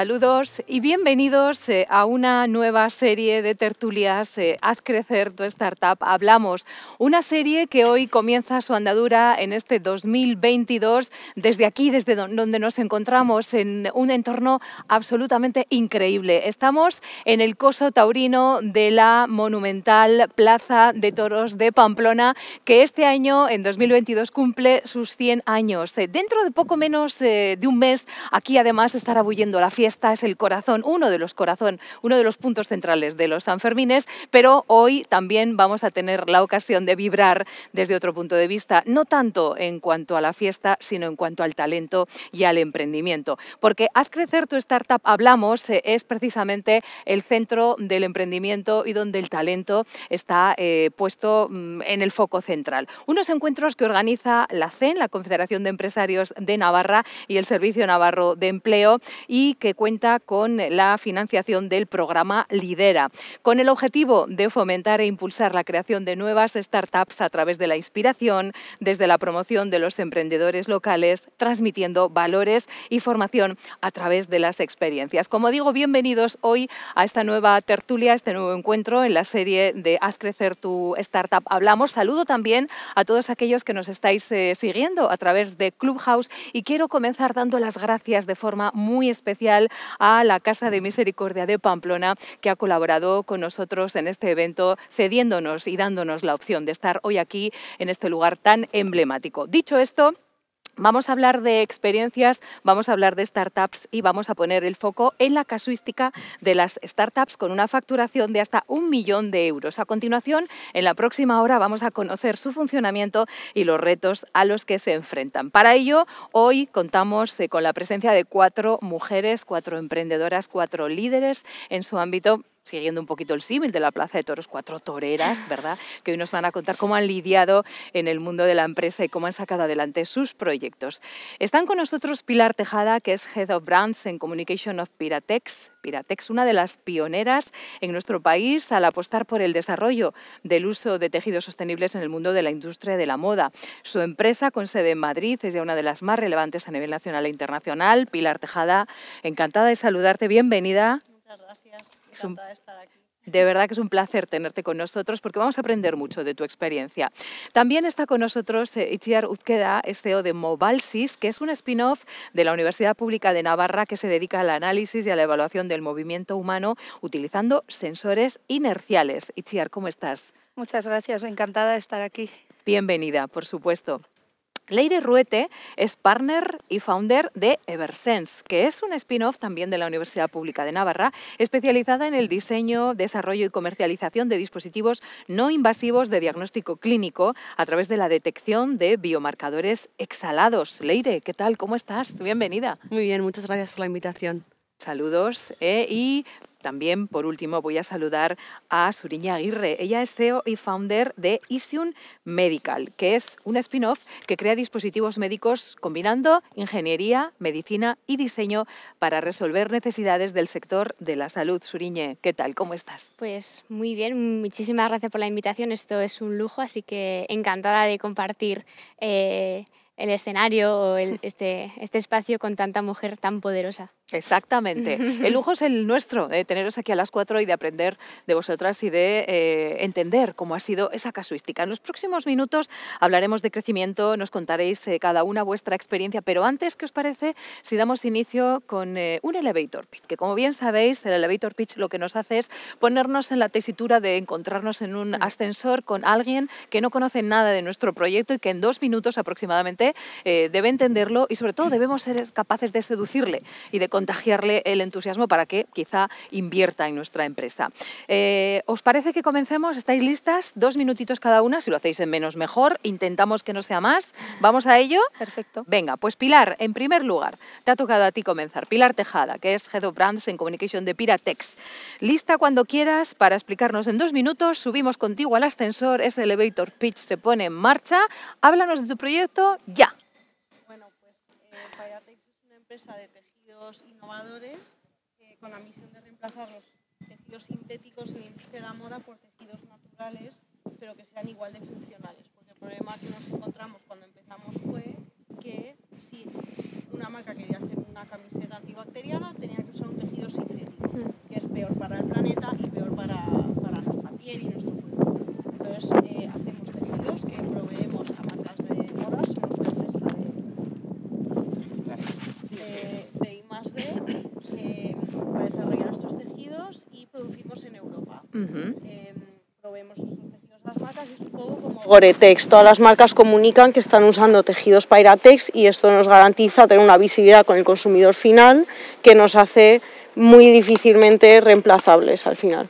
saludos y bienvenidos eh, a una nueva serie de tertulias eh, Haz crecer tu startup. Hablamos, una serie que hoy comienza su andadura en este 2022 desde aquí, desde donde nos encontramos, en un entorno absolutamente increíble. Estamos en el coso taurino de la monumental Plaza de Toros de Pamplona, que este año, en 2022, cumple sus 100 años. Eh, dentro de poco menos de un mes, aquí además estará bulliendo la fiesta esta es el corazón, uno de los corazón, uno de los puntos centrales de los Sanfermines, pero hoy también vamos a tener la ocasión de vibrar desde otro punto de vista, no tanto en cuanto a la fiesta, sino en cuanto al talento y al emprendimiento. Porque Haz Crecer tu Startup, hablamos, eh, es precisamente el centro del emprendimiento y donde el talento está eh, puesto mm, en el foco central. Unos encuentros que organiza la CEN, la Confederación de Empresarios de Navarra y el Servicio Navarro de Empleo, y que cuenta con la financiación del programa Lidera, con el objetivo de fomentar e impulsar la creación de nuevas startups a través de la inspiración, desde la promoción de los emprendedores locales, transmitiendo valores y formación a través de las experiencias. Como digo, bienvenidos hoy a esta nueva tertulia, este nuevo encuentro en la serie de Haz crecer tu startup. Hablamos, saludo también a todos aquellos que nos estáis eh, siguiendo a través de Clubhouse y quiero comenzar dando las gracias de forma muy especial a la Casa de Misericordia de Pamplona, que ha colaborado con nosotros en este evento, cediéndonos y dándonos la opción de estar hoy aquí en este lugar tan emblemático. Dicho esto, Vamos a hablar de experiencias, vamos a hablar de startups y vamos a poner el foco en la casuística de las startups con una facturación de hasta un millón de euros. A continuación, en la próxima hora vamos a conocer su funcionamiento y los retos a los que se enfrentan. Para ello, hoy contamos eh, con la presencia de cuatro mujeres, cuatro emprendedoras, cuatro líderes en su ámbito siguiendo un poquito el símil de la Plaza de Toros, cuatro toreras, ¿verdad? Que hoy nos van a contar cómo han lidiado en el mundo de la empresa y cómo han sacado adelante sus proyectos. Están con nosotros Pilar Tejada, que es Head of Brands en Communication of Piratex. Piratex, una de las pioneras en nuestro país al apostar por el desarrollo del uso de tejidos sostenibles en el mundo de la industria de la moda. Su empresa, con sede en Madrid, es ya una de las más relevantes a nivel nacional e internacional. Pilar Tejada, encantada de saludarte. Bienvenida. Muchas gracias. De verdad que es un placer tenerte con nosotros porque vamos a aprender mucho de tu experiencia. También está con nosotros eh, Itziar Uzqueda, CEO de Mobalsis, que es un spin-off de la Universidad Pública de Navarra que se dedica al análisis y a la evaluación del movimiento humano utilizando sensores inerciales. Itziar, ¿cómo estás? Muchas gracias, encantada de estar aquí. Bienvenida, por supuesto. Leire Ruete es partner y founder de Eversense, que es un spin-off también de la Universidad Pública de Navarra, especializada en el diseño, desarrollo y comercialización de dispositivos no invasivos de diagnóstico clínico a través de la detección de biomarcadores exhalados. Leire, ¿qué tal? ¿Cómo estás? Bienvenida. Muy bien, muchas gracias por la invitación. Saludos eh, y también, por último, voy a saludar a Suriña Aguirre. Ella es CEO y founder de Isium Medical, que es un spin-off que crea dispositivos médicos combinando ingeniería, medicina y diseño para resolver necesidades del sector de la salud. Suriñe, ¿qué tal? ¿Cómo estás? Pues muy bien, muchísimas gracias por la invitación. Esto es un lujo, así que encantada de compartir. Eh, el escenario o este, este espacio con tanta mujer tan poderosa. Exactamente. El lujo es el nuestro, de teneros aquí a las cuatro y de aprender de vosotras y de eh, entender cómo ha sido esa casuística. En los próximos minutos hablaremos de crecimiento, nos contaréis eh, cada una vuestra experiencia, pero antes, ¿qué os parece si damos inicio con eh, un elevator pitch? Que como bien sabéis, el elevator pitch lo que nos hace es ponernos en la tesitura de encontrarnos en un mm. ascensor con alguien que no conoce nada de nuestro proyecto y que en dos minutos aproximadamente debe entenderlo y sobre todo debemos ser capaces de seducirle y de contagiarle el entusiasmo para que quizá invierta en nuestra empresa. Eh, ¿Os parece que comencemos? ¿Estáis listas? Dos minutitos cada una, si lo hacéis en menos mejor, intentamos que no sea más. ¿Vamos a ello? Perfecto. Venga, pues Pilar, en primer lugar, te ha tocado a ti comenzar. Pilar Tejada, que es Head of Brands en Communication de Piratex. Lista cuando quieras para explicarnos en dos minutos, subimos contigo al ascensor, ese elevator pitch se pone en marcha. Háblanos de tu proyecto ya. Bueno, pues eh, Piratex es una empresa de innovadores eh, con la misión de reemplazar los tejidos sintéticos en la de la moda por tejidos naturales, pero que sean igual de funcionales. Porque el problema que nos encontramos cuando empezamos fue que si una marca quería hacer una camiseta antibacteriana, tenía que usar un tejido sintético, que es peor para el planeta y peor para, nuestra piel y nuestro cuerpo. Entonces, eh, hacemos tejidos que proveemos a marcas de moda de, de I +D, em, desarrollar nuestros tejidos y producimos en Europa. Uh tejidos las marcas y es un como... Goretex, todas las marcas comunican que están usando tejidos Pairatex y esto nos garantiza tener una visibilidad con el consumidor final que nos hace muy difícilmente reemplazables al final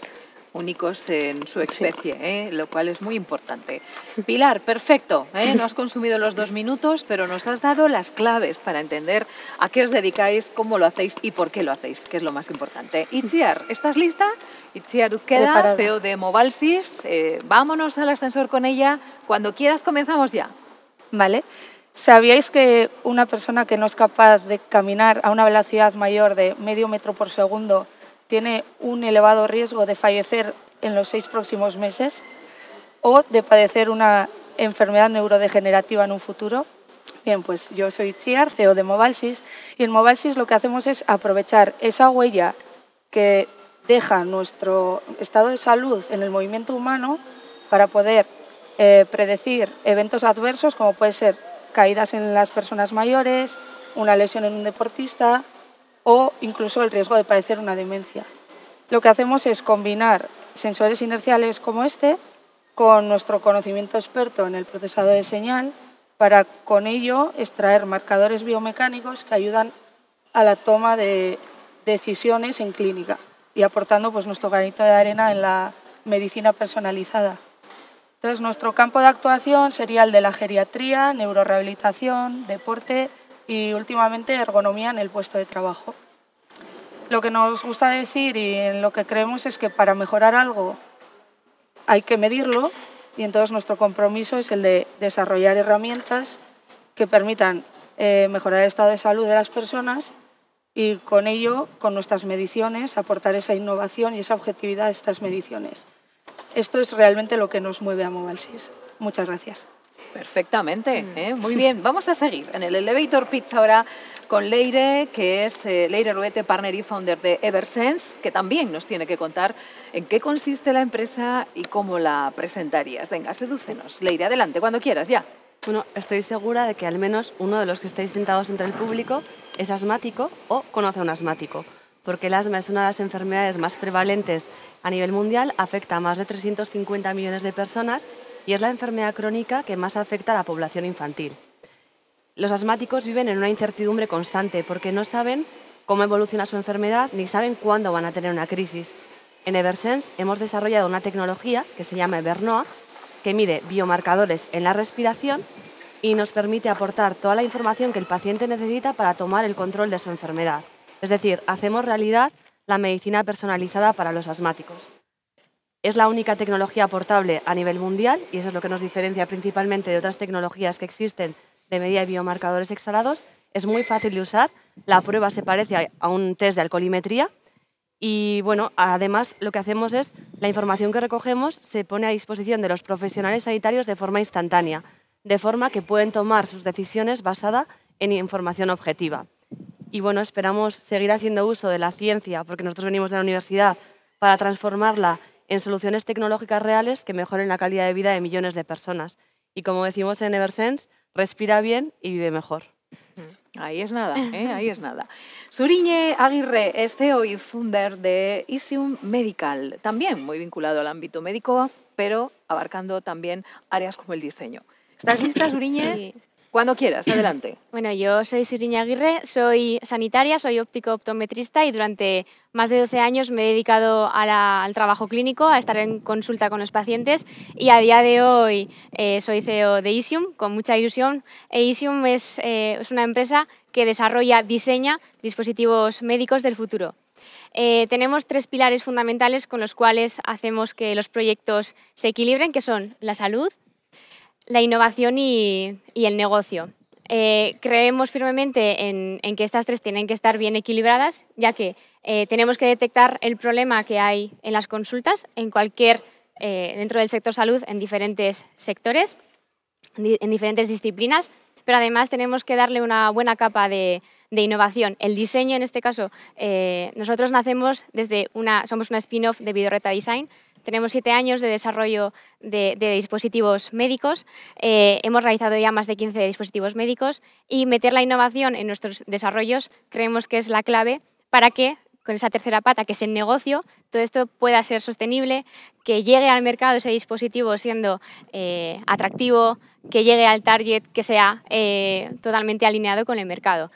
únicos en su especie, ¿eh? lo cual es muy importante. Pilar, perfecto. ¿eh? No has consumido los dos minutos, pero nos has dado las claves para entender a qué os dedicáis, cómo lo hacéis y por qué lo hacéis, que es lo más importante. Itziar, ¿estás lista? Itziar el CEO de Movalsis. Eh, vámonos al ascensor con ella. Cuando quieras comenzamos ya. Vale. ¿Sabíais que una persona que no es capaz de caminar a una velocidad mayor de medio metro por segundo tiene un elevado riesgo de fallecer en los seis próximos meses o de padecer una enfermedad neurodegenerativa en un futuro. Bien, pues yo soy TIAR, CEO de Mobalsis, y en Mobalsis lo que hacemos es aprovechar esa huella que deja nuestro estado de salud en el movimiento humano para poder eh, predecir eventos adversos como puede ser caídas en las personas mayores, una lesión en un deportista, o incluso el riesgo de padecer una demencia. Lo que hacemos es combinar sensores inerciales como este con nuestro conocimiento experto en el procesado de señal para con ello extraer marcadores biomecánicos que ayudan a la toma de decisiones en clínica y aportando pues, nuestro granito de arena en la medicina personalizada. Entonces, nuestro campo de actuación sería el de la geriatría, neurorehabilitación, deporte y últimamente ergonomía en el puesto de trabajo. Lo que nos gusta decir y en lo que creemos es que para mejorar algo hay que medirlo y entonces nuestro compromiso es el de desarrollar herramientas que permitan eh, mejorar el estado de salud de las personas y con ello, con nuestras mediciones, aportar esa innovación y esa objetividad a estas mediciones. Esto es realmente lo que nos mueve a Movalsis. Muchas gracias. Perfectamente, mm. ¿eh? muy bien. Vamos a seguir en el Elevator Pitch ahora con Leire, que es eh, Leire Ruete, partner y founder de Eversense, que también nos tiene que contar en qué consiste la empresa y cómo la presentarías. Venga, sedúcenos. Leire, adelante, cuando quieras, ya. Bueno, estoy segura de que al menos uno de los que estáis sentados entre el público es asmático o conoce a un asmático, porque el asma es una de las enfermedades más prevalentes a nivel mundial, afecta a más de 350 millones de personas y es la enfermedad crónica que más afecta a la población infantil. Los asmáticos viven en una incertidumbre constante porque no saben cómo evoluciona su enfermedad ni saben cuándo van a tener una crisis. En Eversense hemos desarrollado una tecnología que se llama Evernoa, que mide biomarcadores en la respiración y nos permite aportar toda la información que el paciente necesita para tomar el control de su enfermedad. Es decir, hacemos realidad la medicina personalizada para los asmáticos. Es la única tecnología portable a nivel mundial y eso es lo que nos diferencia principalmente de otras tecnologías que existen de medida de biomarcadores exhalados. Es muy fácil de usar, la prueba se parece a un test de alcoholimetría y bueno, además lo que hacemos es la información que recogemos se pone a disposición de los profesionales sanitarios de forma instantánea, de forma que pueden tomar sus decisiones basada en información objetiva. Y bueno, esperamos seguir haciendo uso de la ciencia porque nosotros venimos de la universidad para transformarla en soluciones tecnológicas reales que mejoren la calidad de vida de millones de personas. Y como decimos en Eversense, respira bien y vive mejor. Ahí es nada, ¿eh? ahí es nada. Suriñe Aguirre es CEO y founder de Isium Medical, también muy vinculado al ámbito médico, pero abarcando también áreas como el diseño. ¿Estás lista, Suriñe? Sí. Cuando quieras, adelante. Bueno, yo soy Siriña Aguirre, soy sanitaria, soy óptico optometrista y durante más de 12 años me he dedicado al trabajo clínico, a estar en consulta con los pacientes y a día de hoy eh, soy CEO de Isium, con mucha ilusión. E Isium es, eh, es una empresa que desarrolla, diseña dispositivos médicos del futuro. Eh, tenemos tres pilares fundamentales con los cuales hacemos que los proyectos se equilibren, que son la salud, la innovación y, el negocio. Eh, creemos firmemente en, que estas tres tienen que estar bien equilibradas, ya que eh, tenemos que detectar el problema que hay en las consultas, en cualquier, eh, dentro del sector salud, en diferentes sectores, en diferentes disciplinas, pero además tenemos que darle una buena capa de, innovación. El diseño, en este caso, nosotros nacemos desde una, somos una spin-off de Vidorreta Design, tenemos siete años de desarrollo de, dispositivos médicos, eh, hemos realizado ya más de 15 dispositivos médicos y meter la innovación en nuestros desarrollos creemos que es la clave para que con esa tercera pata que es el negocio, todo esto pueda ser sostenible, que llegue al mercado ese dispositivo siendo eh, atractivo, que llegue al target que sea eh, totalmente alineado con el mercado.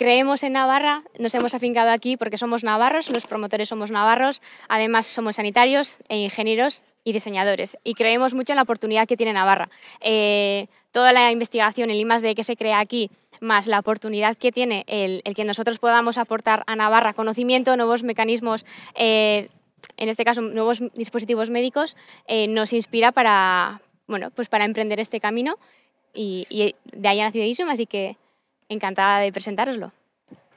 Creemos en Navarra, nos hemos afincado aquí porque somos navarros, los promotores somos navarros, además somos sanitarios e ingenieros y diseñadores y creemos mucho en la oportunidad que tiene Navarra. Eh, toda la investigación, el de que se crea aquí, más la oportunidad que tiene el, que nosotros podamos aportar a Navarra conocimiento, nuevos mecanismos, eh, en este caso nuevos dispositivos médicos, eh, nos inspira para, bueno, pues para emprender este camino y, y de ahí ha nacido ISUM, así que encantada de presentároslo.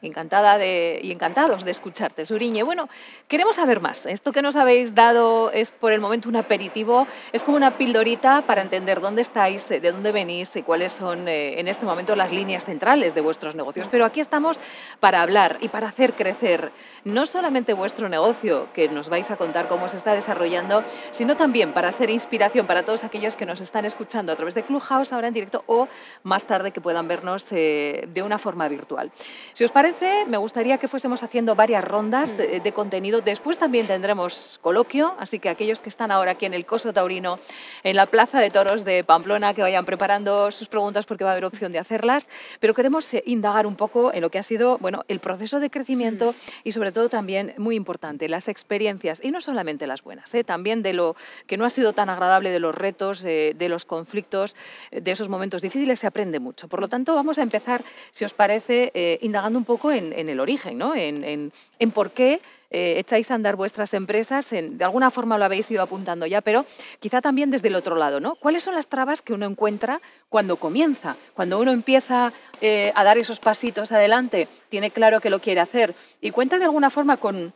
Encantada de, y encantados de escucharte, Suriñe. Bueno, queremos saber más. Esto que nos habéis dado es por el momento un aperitivo, es como una pildorita para entender dónde estáis, de dónde venís y cuáles son eh, en este momento las líneas centrales de vuestros negocios. Pero aquí estamos para hablar y para hacer crecer no solamente vuestro negocio, que nos vais a contar cómo se está desarrollando, sino también para ser inspiración para todos aquellos que nos están escuchando a través de Clubhouse ahora en directo o más tarde que puedan vernos eh, de una forma virtual. Si os parece, me gustaría que fuésemos haciendo varias rondas eh, de, contenido. Después también tendremos coloquio, así que aquellos que están ahora aquí en el Coso Taurino, en la Plaza de Toros de Pamplona, que vayan preparando sus preguntas porque va a haber opción de hacerlas. Pero queremos eh, indagar un poco en lo que ha sido bueno, el proceso de crecimiento y sobre todo también, muy importante, las experiencias, y no solamente las buenas, ¿eh? también de lo que no ha sido tan agradable, de los retos, eh, de los conflictos, de esos momentos difíciles, se aprende mucho. Por lo tanto, vamos a empezar, si os parece, indagando un poco en, el origen, ¿no? en, por qué eh, echáis a andar vuestras empresas. de alguna forma lo habéis ido apuntando ya, pero quizá también desde el otro lado. ¿no? ¿Cuáles son las trabas que uno encuentra cuando comienza? Cuando uno empieza eh, a dar esos pasitos adelante, tiene claro que lo quiere hacer y cuenta de alguna forma con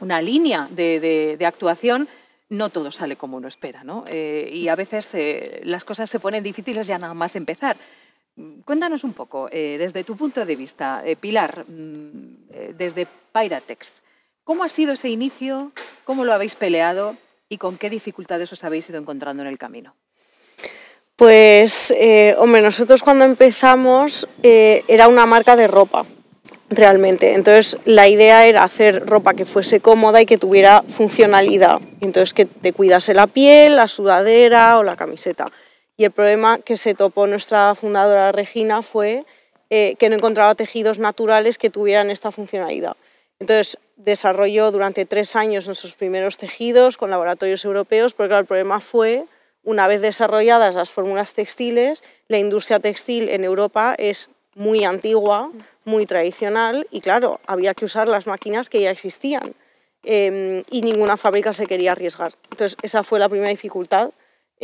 una línea de, actuación no todo sale como uno espera, ¿no? Eh, y a veces las cosas se ponen difíciles ya nada más empezar. Cuéntanos un poco, eh, desde tu punto de vista, eh, Pilar, mm, eh, desde Pyratex, ¿cómo ha sido ese inicio? ¿Cómo lo habéis peleado? ¿Y con qué dificultades os habéis ido encontrando en el camino? Pues, hombre, nosotros cuando empezamos era una marca de ropa, realmente. Entonces, la idea era hacer ropa que fuese cómoda y que tuviera funcionalidad. Entonces, que te cuidase la piel, la sudadera o la camiseta. Y el problema que se topó nuestra fundadora Regina fue eh, que no encontraba tejidos naturales que tuvieran esta funcionalidad. Entonces desarrolló durante tres años nuestros primeros tejidos con laboratorios europeos, porque el problema fue, una vez desarrolladas las fórmulas textiles, la industria textil en Europa es muy antigua, muy tradicional, y claro, había que usar las máquinas que ya existían em, y ninguna fábrica se quería arriesgar. Entonces esa fue la primera dificultad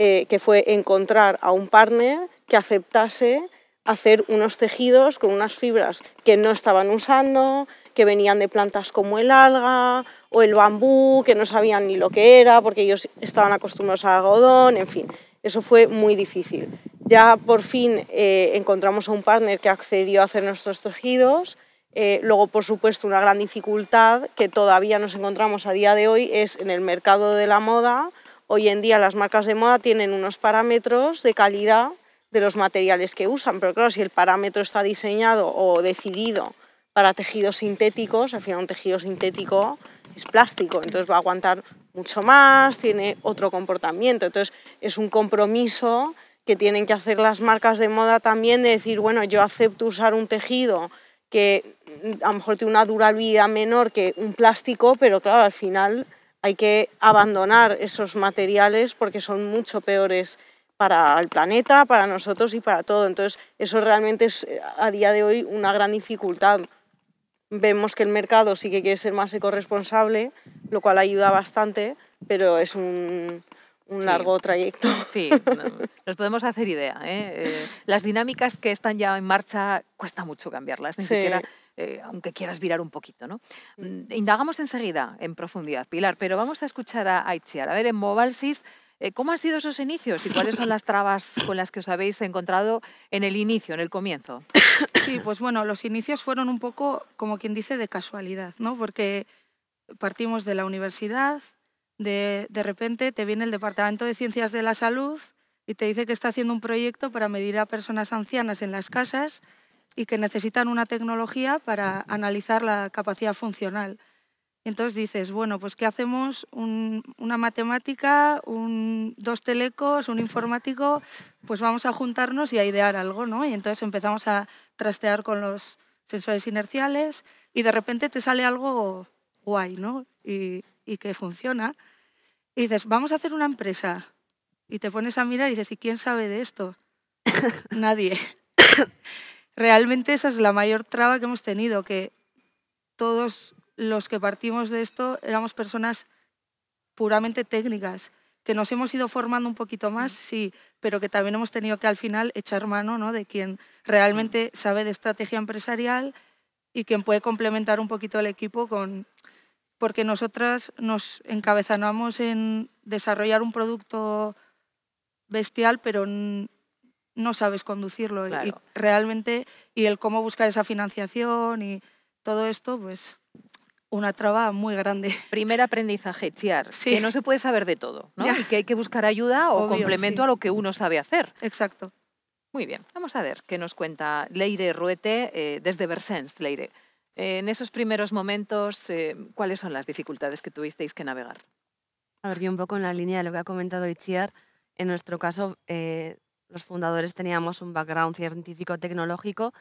eh, que fue encontrar a un partner que aceptase hacer unos tejidos con unas fibras que no estaban usando, que venían de plantas como el alga o el bambú, que no sabían ni lo que era porque ellos estaban acostumbrados al algodón, en fin, eso fue muy difícil. Ya por fin eh, encontramos a un partner que accedió a hacer nuestros tejidos. Eh, luego, por supuesto, una gran dificultad que todavía nos encontramos a día de hoy es en el mercado de la moda Hoy en día las marcas de moda tienen unos parámetros de calidad de los materiales que usan, pero claro, si el parámetro está diseñado o decidido para tejidos sintéticos, al final un tejido sintético es plástico, entonces va a aguantar mucho más, tiene otro comportamiento, entonces es un compromiso que tienen que hacer las marcas de moda también de decir, bueno, yo acepto usar un tejido que mm, a lo mejor tiene una durabilidad menor que un plástico, pero claro, al final hay que abandonar esos materiales porque son mucho peores para el planeta, para nosotros y para todo. Entonces, eso realmente es eh, a día de hoy una gran dificultad. Vemos que el mercado sí que quiere ser más ecoresponsable lo cual ayuda bastante, pero es un, un largo trayecto. Sí, nos podemos hacer idea. ¿eh? Eh, las dinámicas que están ya en marcha cuesta mucho cambiarlas, ni siquiera eh, aunque quieras virar un poquito. ¿no? Mm, indagamos enseguida en profundidad, Pilar, pero vamos a escuchar a Aichiar. A ver, en Movalsis, ¿cómo han sido esos inicios y cuáles son las trabas con las que os habéis encontrado en el inicio, en el comienzo? Sí, pues bueno, los inicios fueron un poco, como quien dice, de casualidad, ¿no? porque partimos de la universidad, de, repente te viene el Departamento de Ciencias de la Salud y te dice que está haciendo un proyecto para medir a personas ancianas en las casas y que necesitan una tecnología para analizar la capacidad funcional. Entonces dices, bueno, pues ¿qué hacemos? una matemática, un, dos telecos, un informático, pues vamos a juntarnos y a idear algo, ¿no? Y entonces empezamos a trastear con los sensores inerciales y de repente te sale algo guay, ¿no? y que funciona, y dices, vamos a hacer una empresa, y te pones a mirar y dices, ¿y quién sabe de esto? Nadie. Realmente esa es la mayor traba que hemos tenido, que todos los que partimos de esto éramos personas puramente técnicas, que nos hemos ido formando un poquito más, mm. sí, pero que también hemos tenido que al final echar mano ¿no? de quien realmente mm. sabe de estrategia empresarial y quien puede complementar un poquito el equipo con, porque nosotras nos encabezanamos en desarrollar un producto bestial, pero no sabes conducirlo y realmente y el cómo buscar esa financiación y todo esto, pues una traba muy grande. Primer aprendizaje, chear, que no se puede saber de todo, ¿no? Y que hay que buscar ayuda o complemento a lo que uno sabe hacer. Exacto. Muy bien, vamos a ver qué nos cuenta Leire Ruete eh, desde Versens. Leire, en esos primeros momentos, eh, ¿cuáles son las dificultades que tuvisteis que navegar? A ver, yo un poco en la línea de lo que ha comentado Itziar, en nuestro caso, eh, los fundadores teníamos un background científico-tecnológico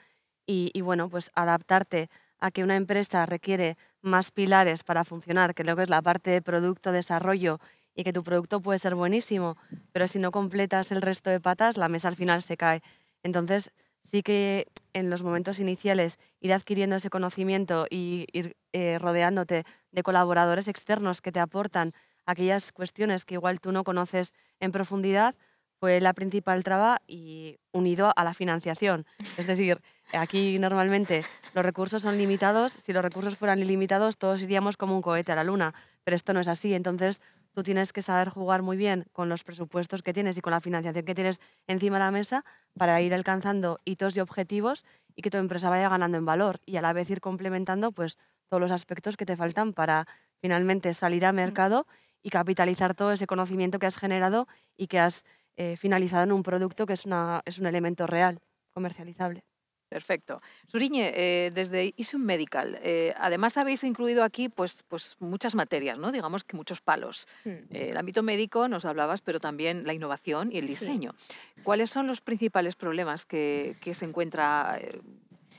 y, y, bueno, pues adaptarte a que una empresa requiere más pilares para funcionar, que lo que es la parte de producto, desarrollo y que tu producto puede ser buenísimo, pero si no completas el resto de patas, la mesa al final se cae. Entonces, sí que en los momentos iniciales ir adquiriendo ese conocimiento y ir eh, rodeándote de colaboradores externos que te aportan aquellas cuestiones que igual tú no conoces en profundidad, fue la principal traba y unido a la financiación. Es decir, aquí normalmente los recursos son limitados, si los recursos fueran ilimitados todos iríamos como un cohete a la luna, pero esto no es así, entonces tú tienes que saber jugar muy bien con los presupuestos que tienes y con la financiación que tienes encima de la mesa para ir alcanzando hitos y objetivos y que tu empresa vaya ganando en valor y a la vez ir complementando pues todos los aspectos que te faltan para finalmente salir a mm. mercado y capitalizar todo ese conocimiento que has generado y que has eh, finalizado en un producto que es, una, es un elemento real, comercializable. Perfecto. Suriñe, eh, desde Isum Medical, eh, además habéis incluido aquí pues, pues muchas materias, ¿no? digamos que muchos palos. Mm. Eh, el ámbito médico nos hablabas, pero también la innovación y el diseño. ¿Cuáles son los principales problemas que, se encuentra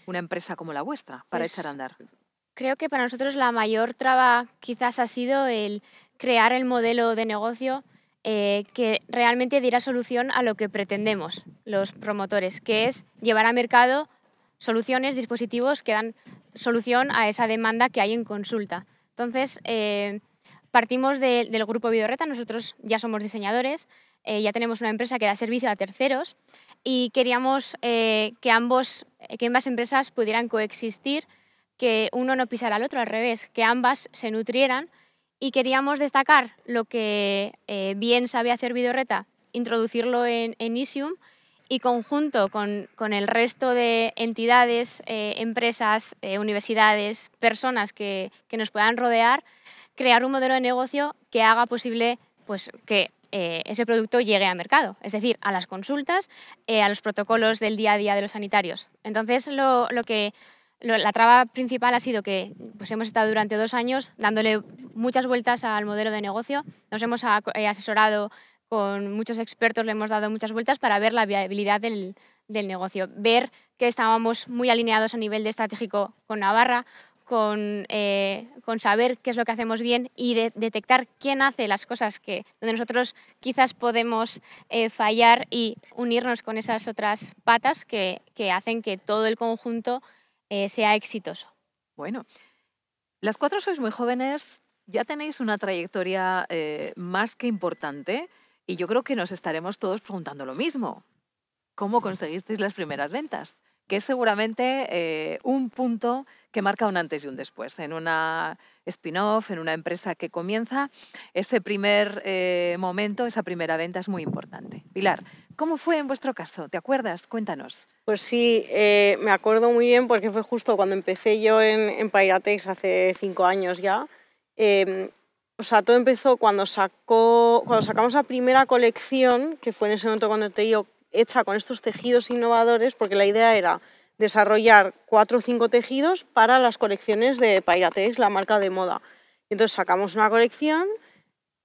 una empresa como la vuestra para echar a pues, andar? Creo que para nosotros la mayor traba quizás ha sido el crear el modelo de negocio que realmente diera solución a lo que pretendemos los promotores, que es llevar a mercado soluciones, dispositivos que dan solución a esa demanda que hay en consulta. Entonces, eh, partimos del grupo Vidorreta, nosotros ya somos diseñadores, eh, ya tenemos una empresa que da servicio a terceros y queríamos eh, que, ambos, que ambas empresas pudieran coexistir, que uno no pisara al otro, al revés, que ambas se nutrieran y queríamos destacar lo que bien sabe hacer Vidorreta, introducirlo en Isium y conjunto con, con el resto de entidades, eh, empresas, eh, universidades, personas que, que, nos puedan rodear, crear un modelo de negocio que haga posible pues, que eh, ese producto llegue al mercado, es decir, a las consultas, a los protocolos del día a día de los sanitarios. Entonces, lo, lo que la traba principal ha sido que pues, hemos estado durante dos años dándole muchas vueltas al modelo de negocio, nos hemos asesorado con muchos expertos le hemos dado muchas vueltas para ver la viabilidad del, negocio, ver que estábamos muy alineados a nivel de estratégico con Navarra, con, eh, saber qué es lo que hacemos bien y detectar quién hace las cosas que donde nosotros quizás podemos eh, fallar y unirnos con esas otras patas que, hacen que todo el conjunto eh, sea exitoso. Bueno, las cuatro sois muy jóvenes, ya tenéis una trayectoria más que importante. Y yo creo que nos estaremos todos preguntando lo mismo. ¿Cómo conseguisteis las primeras ventas? Que es seguramente eh, un punto que marca un antes y un después. En una spin-off, en una empresa que comienza, ese primer eh, momento, esa primera venta es muy importante. Pilar, ¿cómo fue en vuestro caso? ¿Te acuerdas? Cuéntanos. Pues sí, eh, me acuerdo muy bien porque fue justo cuando empecé yo en, en hace cinco años ya. Em, o sea, todo empezó cuando, sacó, cuando sacamos la primera colección, que fue en ese momento cuando te digo, hecha con estos tejidos innovadores, porque la idea era desarrollar cuatro o cinco tejidos para las colecciones de Pairatex, la marca de moda. Entonces sacamos una colección,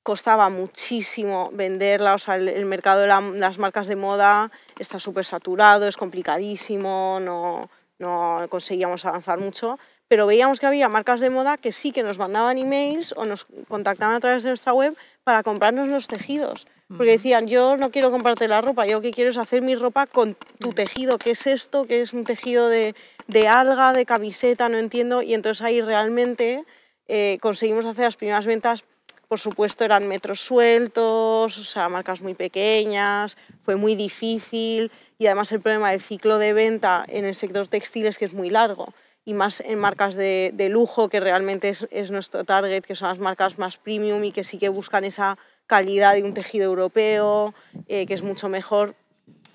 costaba muchísimo venderla, o el, mercado de las marcas de moda está súper saturado, es complicadísimo, no, no conseguíamos avanzar mucho pero veíamos que había marcas de moda que sí que nos mandaban emails o nos contactaban a través de nuestra web para comprarnos los tejidos. Porque decían, yo no quiero comprarte la ropa, yo lo que quiero es hacer mi ropa con tu mm. tejido, qué es esto, qué es un tejido de, alga, de camiseta, no entiendo. Y entonces ahí realmente eh, conseguimos hacer las primeras ventas. Por supuesto, eran metros sueltos, o sea, marcas muy pequeñas, fue muy difícil. Y además el problema del ciclo de venta en el sector textil es que es muy largo y más en marcas de, de lujo, que realmente es, es, nuestro target, que son las marcas más premium y que sí que buscan esa calidad de un tejido europeo, eh, que es mucho mejor.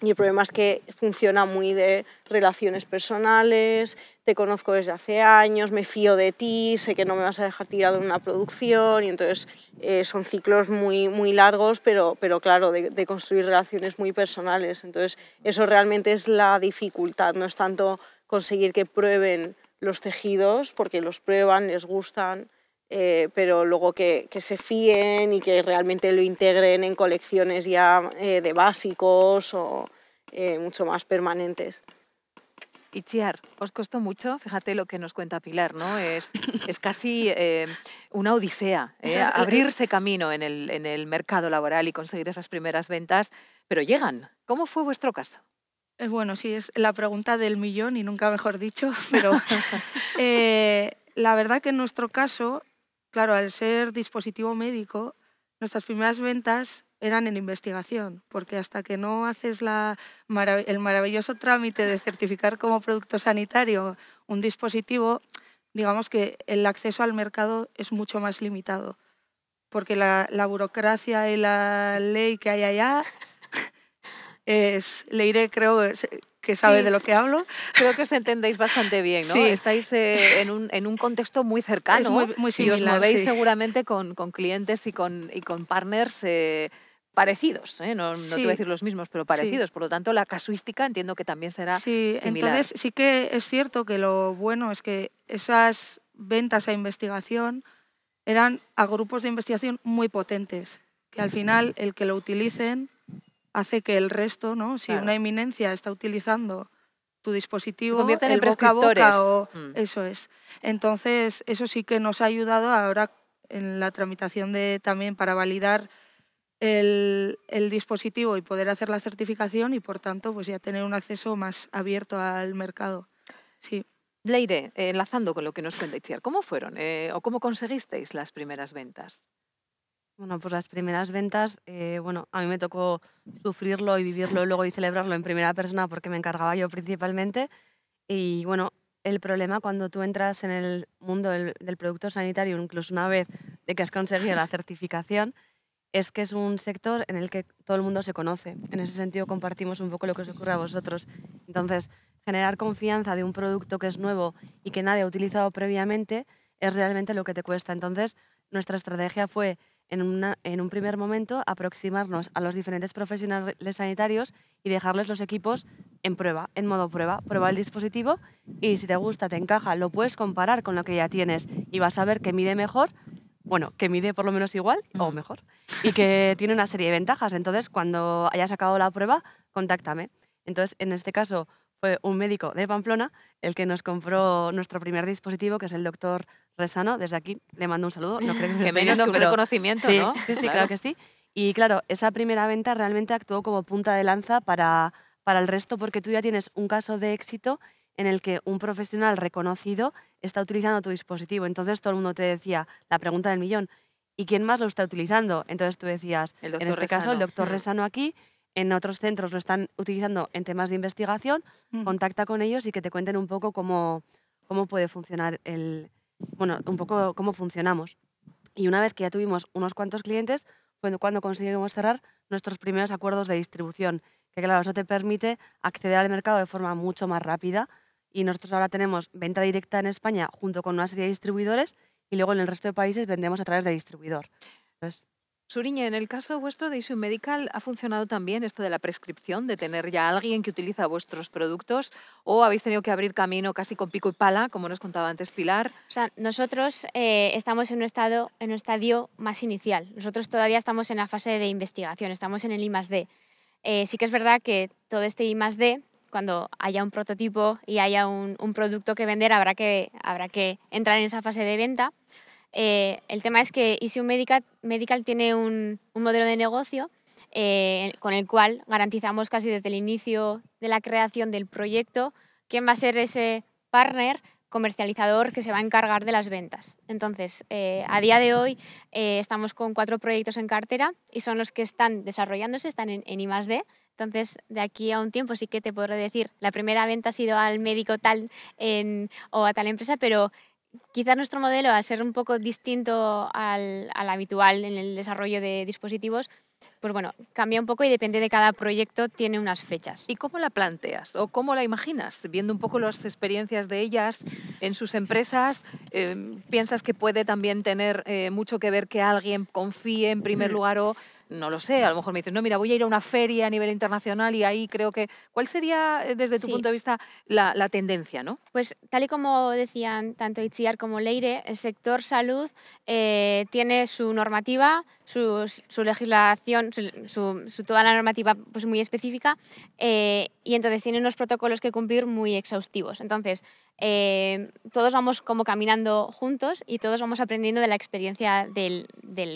Y el problema es que funciona muy de relaciones personales, te conozco desde hace años, me fío de ti, sé que no me vas a dejar tirado en una producción, y entonces eh, son ciclos muy, muy largos, pero, pero claro, de construir relaciones muy personales. Entonces eso realmente es la dificultad, no es tanto conseguir que prueben los tejidos, porque los prueban, les gustan, eh, pero luego que, se fíen y que realmente lo integren en colecciones ya eh, de básicos o eh, mucho más permanentes. Itziar, os costó mucho, fíjate lo que nos cuenta Pilar, ¿no? Es, es casi una odisea, abrirse camino en el, en el mercado laboral y conseguir esas primeras ventas, pero llegan. ¿Cómo fue vuestro caso? Eh, bueno, sí, es la pregunta del millón y nunca mejor dicho, pero eh, la verdad que en nuestro caso, claro, al ser dispositivo médico, nuestras primeras ventas eran en investigación, porque hasta que no haces el maravilloso trámite de certificar como producto sanitario un dispositivo, digamos que el acceso al mercado es mucho más limitado, porque la burocracia y la ley que hay allá es, le iré, creo, que sabe de lo que hablo. Creo que os entendéis bastante bien, ¿no? Estáis eh, en, un, en, un, contexto muy cercano muy, similar, y os movéis veis seguramente con, con, clientes y con, y con partners eh, parecidos, ¿eh? no, no te voy a decir los mismos, pero parecidos. Por lo tanto, la casuística entiendo que también será sí. Entonces, sí que es cierto que lo bueno es que esas ventas a investigación eran a grupos de investigación muy potentes, que al final el que lo utilicen hace que el resto, ¿no? Si una eminencia está utilizando tu dispositivo, el en mm. eso es. Entonces, eso sí que nos ha ayudado ahora en la tramitación de también para validar el, dispositivo y poder hacer la certificación y por tanto pues ya tener un acceso más abierto al mercado. Sí. Leire, enlazando con lo que nos cuenta ¿cómo fueron eh, o cómo conseguisteis las primeras ventas? Bueno, pues las primeras ventas, eh, bueno, a mí me tocó sufrirlo y vivirlo luego y celebrarlo en primera persona porque me encargaba yo principalmente. Y bueno, el problema cuando tú entras en el mundo del, producto sanitario, incluso una vez de que has conseguido la certificación, es que es un sector en el que todo el mundo se conoce. En ese sentido compartimos un poco lo que os ocurre a vosotros. Entonces, generar confianza de un producto que es nuevo y que nadie ha utilizado previamente es realmente lo que te cuesta. Entonces, nuestra estrategia fue en, un primer momento aproximarnos a los diferentes profesionales sanitarios y dejarles los equipos en prueba, en modo prueba. Prueba el dispositivo y si te gusta, te encaja, lo puedes comparar con lo que ya tienes y vas a ver que mide mejor, bueno, que mide por lo menos igual o mejor y que tiene una serie de ventajas. Entonces, cuando hayas acabado la prueba, contáctame. Entonces, en este caso fue un médico de Pamplona el que nos compró nuestro primer dispositivo, que es el doctor Resano. Desde aquí le mando un saludo. No creo que, menos que un reconocimiento, ¿no? Sí, claro. que sí. Y claro, esa primera venta realmente actuó como punta de lanza para, para el resto, porque tú ya tienes un caso de éxito en el que un profesional reconocido está utilizando tu dispositivo. Entonces todo el mundo te decía, la pregunta del millón, ¿y quién más lo está utilizando? Entonces tú decías, en este caso, el doctor hmm. Resano aquí, en otros centros lo están utilizando en temas de investigación, contacta con ellos y que te cuenten un poco cómo, cómo puede funcionar el, bueno, un poco cómo funcionamos. Y una vez que ya tuvimos unos cuantos clientes, fue cuando conseguimos cerrar nuestros primeros acuerdos de distribución, que claro, eso te permite acceder al mercado de forma mucho más rápida. Y nosotros ahora tenemos venta directa en España junto con una serie de distribuidores y luego en el resto de países vendemos a través de distribuidor. Entonces, Suriñe, en el caso vuestro de Issue Medical, ¿ha funcionado también esto de la prescripción, de tener ya alguien que utiliza vuestros productos? ¿O habéis tenido que abrir camino casi con pico y pala, como nos contaba antes Pilar? O sea, nosotros eh, estamos en un, estado, en un estadio más inicial. Nosotros todavía estamos en la fase de investigación, estamos en el I eh, sí que es verdad que todo este I cuando haya un prototipo y haya un, producto que vender, habrá que, habrá que entrar en esa fase de venta. Eh, el tema es que Easy Medical, Medical tiene un, modelo de negocio eh, con el cual garantizamos casi desde el inicio de la creación del proyecto quién va a ser ese partner comercializador que se va a encargar de las ventas. Entonces, eh, a día de hoy estamos con cuatro proyectos en cartera y son los que están desarrollándose, están en, id. I Entonces, de aquí a un tiempo sí que te podré decir, la primera venta ha sido al médico tal o a tal empresa, pero quizás nuestro modelo, al ser un poco distinto al, habitual en el desarrollo de dispositivos, pues bueno, cambia un poco y depende de cada proyecto, tiene unas fechas. ¿Y cómo la planteas o cómo la imaginas? Viendo un poco las experiencias de ellas en sus empresas, em, ¿piensas que puede también tener eh, mucho que ver que alguien confíe en primer lugar o no lo sé, a lo mejor me dices, no, mira, voy a ir a una feria a nivel internacional y ahí creo que... ¿Cuál sería, eh, desde tu punto de vista, la, tendencia? ¿no? Pues tal y como decían tanto Itziar como Leire, el sector salud eh, tiene su normativa, su, legislación, su, toda la normativa pues, muy específica eh, y entonces tiene unos protocolos que cumplir muy exhaustivos. Entonces, eh, todos vamos como caminando juntos y todos vamos aprendiendo de la experiencia del,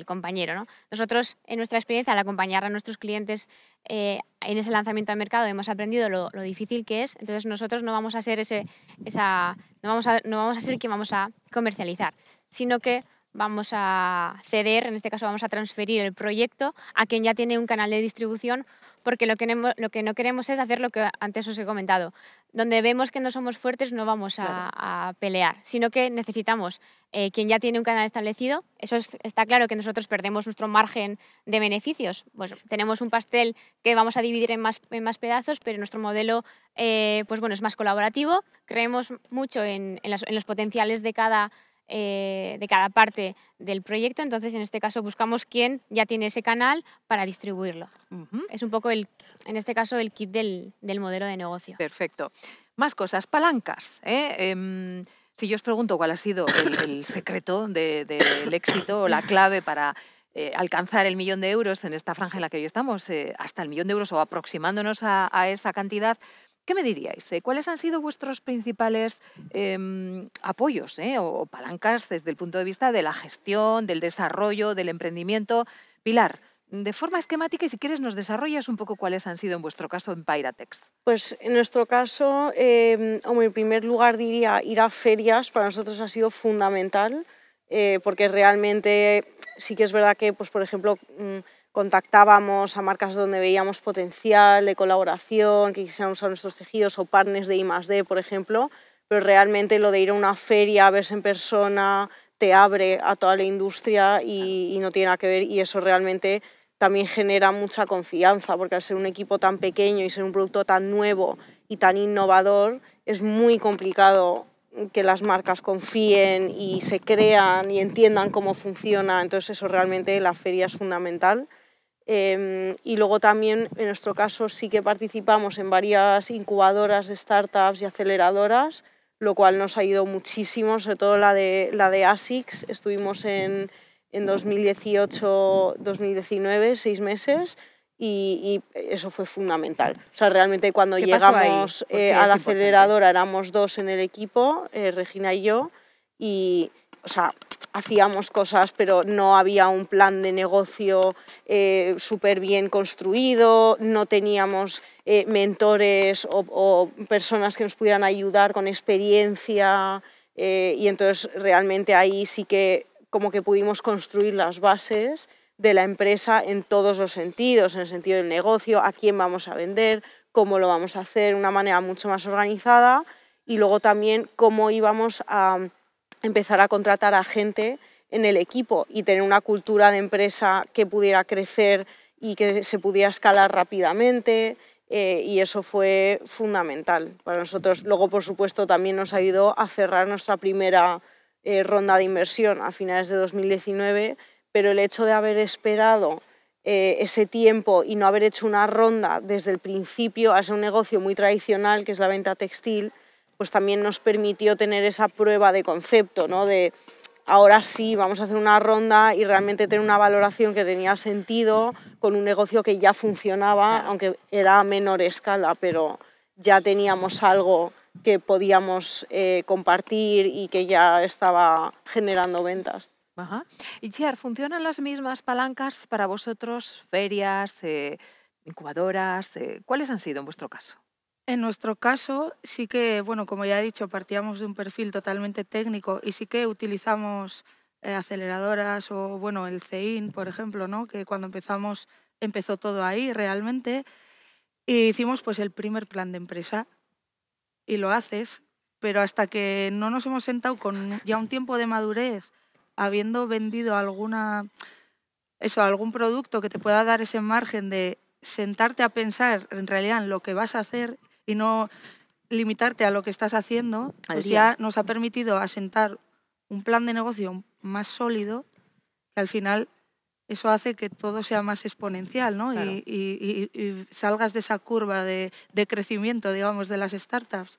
compañero. Nosotros, en nuestra experiencia, al acompañar a nuestros clientes eh, en ese lanzamiento al mercado, hemos aprendido lo, difícil que es, entonces nosotros no vamos a ser, ese, esa, no vamos a, no vamos a ser que vamos a comercializar, sino que vamos a ceder, en este caso vamos a transferir el proyecto a quien ya tiene un canal de distribución porque lo que, no, queremos es hacer lo que antes os he comentado. Donde vemos que no somos fuertes no vamos a, pelear, sino que necesitamos eh, quien ya tiene un canal establecido. Eso está claro que nosotros perdemos nuestro margen de beneficios. Pues tenemos un pastel que vamos a dividir en más, pedazos, pero nuestro modelo eh, pues bueno, es más colaborativo. Creemos mucho en, en los potenciales de cada eh, de cada parte del proyecto. Entonces, en este caso, buscamos quién ya tiene ese canal para distribuirlo. Es un poco, el, en este caso, el kit del, modelo de negocio. Perfecto. Más cosas, palancas. ¿eh? Em, si yo os pregunto cuál ha sido el, secreto del éxito o la clave para eh, alcanzar el millón de euros en esta franja en la que hoy estamos, hasta el millón de euros o aproximándonos a, esa cantidad, ¿Qué me diríais? Eh? ¿Cuáles han sido vuestros principales em, apoyos eh? o palancas desde el punto de vista de la gestión, del desarrollo, del emprendimiento? Pilar, de forma esquemática y si quieres nos desarrollas un poco cuáles han sido en vuestro caso en Pyratex. Pues en nuestro caso, em, o en primer lugar diría ir a ferias, para nosotros ha sido fundamental eh, porque realmente sí que es verdad que, pues, por ejemplo, mm, contactábamos a marcas donde veíamos potencial de colaboración, que quisieran usar nuestros tejidos o partners de I por ejemplo, pero realmente lo de ir a una feria, a verse en persona, te abre a toda la industria y, y, no tiene nada que ver y eso realmente también genera mucha confianza, porque al ser un equipo tan pequeño y ser un producto tan nuevo y tan innovador, es muy complicado que las marcas confíen y se crean y entiendan cómo funciona. Entonces eso realmente la feria es fundamental. Em, y luego también, en nuestro caso, sí que participamos en varias incubadoras, startups y aceleradoras, lo cual nos ha ido muchísimo, sobre todo la de, la de ASICS. Estuvimos en, en 2018-2019, seis meses, y, eso fue fundamental. O sea, realmente cuando llegamos al eh, a la aceleradora éramos dos en el equipo, eh, Regina y yo, y, o sea, hacíamos cosas, pero no había un plan de negocio eh, súper bien construido, no teníamos eh, mentores o, personas que nos pudieran ayudar con experiencia eh, y entonces realmente ahí sí que como que pudimos construir las bases de la empresa en todos los sentidos, en el sentido del negocio, a quién vamos a vender, cómo lo vamos a hacer, de una manera mucho más organizada y luego también cómo íbamos a empezar a contratar a gente en el equipo y tener una cultura de empresa que pudiera crecer y que se pudiera escalar rápidamente. Eh, y eso fue fundamental para nosotros. Luego, por supuesto, también nos ayudó a cerrar nuestra primera eh, ronda de inversión a finales de 2019, pero el hecho de haber esperado eh, ese tiempo y no haber hecho una ronda desde el principio a un negocio muy tradicional, que es la venta textil, pues también nos permitió tener esa prueba de concepto, ¿no? de ahora sí, vamos a hacer una ronda y realmente tener una valoración que tenía sentido con un negocio que ya funcionaba, aunque era a menor escala, pero ya teníamos algo que podíamos eh, compartir y que ya estaba generando ventas. Y Chiar, ¿funcionan las mismas palancas para vosotros, ferias, eh, incubadoras? Eh, ¿Cuáles han sido en vuestro caso? En nuestro caso, sí que, bueno, como ya he dicho, partíamos de un perfil totalmente técnico y sí que utilizamos eh, aceleradoras o, bueno, el CEIN, por ejemplo, ¿no? Que cuando empezamos empezó todo ahí realmente. Y hicimos pues el primer plan de empresa y lo haces, pero hasta que no nos hemos sentado con ya un tiempo de madurez, habiendo vendido alguna eso, algún producto que te pueda dar ese margen de sentarte a pensar en realidad en lo que vas a hacer y no limitarte a lo que estás haciendo, pues ya nos ha permitido asentar un plan de negocio más sólido que al final eso hace que todo sea más exponencial ¿no? Y, salgas de esa curva de, de, crecimiento, digamos, de las startups.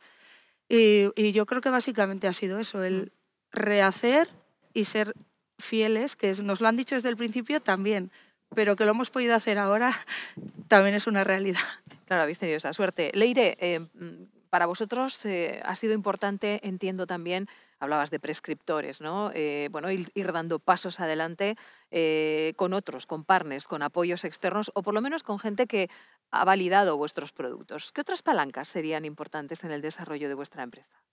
Y, yo creo que básicamente ha sido eso, el rehacer y ser fieles, que nos lo han dicho desde el principio también pero que lo hemos podido hacer ahora también es una realidad. Claro, habéis tenido esa suerte. Leire, eh, mm, para vosotros eh, ha sido importante, entiendo también, hablabas de prescriptores, ¿no? Eh, bueno, ir, ir, dando pasos adelante con otros, con partners, con apoyos externos o por lo menos con gente que ha validado vuestros productos. ¿Qué otras palancas serían importantes en el desarrollo de vuestra empresa?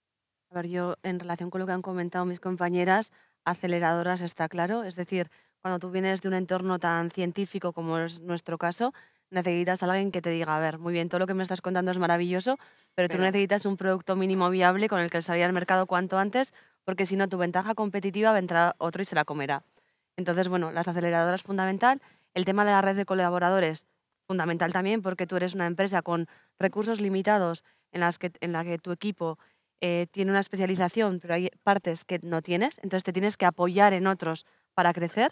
A ver, yo en relación con lo que han comentado mis compañeras, aceleradoras está claro, es decir, cuando tú vienes de un entorno tan científico como es nuestro caso, necesitas a alguien que te diga, a ver, muy bien, todo lo que me estás contando es maravilloso, pero, tú necesitas un producto mínimo viable con el que salir al mercado cuanto antes, porque si no, tu ventaja competitiva vendrá otro y se la comerá. Entonces, bueno, las aceleradoras fundamental, el tema de la red de colaboradores fundamental también, porque tú eres una empresa con recursos limitados en, las que, en la que tu equipo eh, tiene una especialización, pero hay partes que no tienes, entonces te tienes que apoyar en otros para crecer.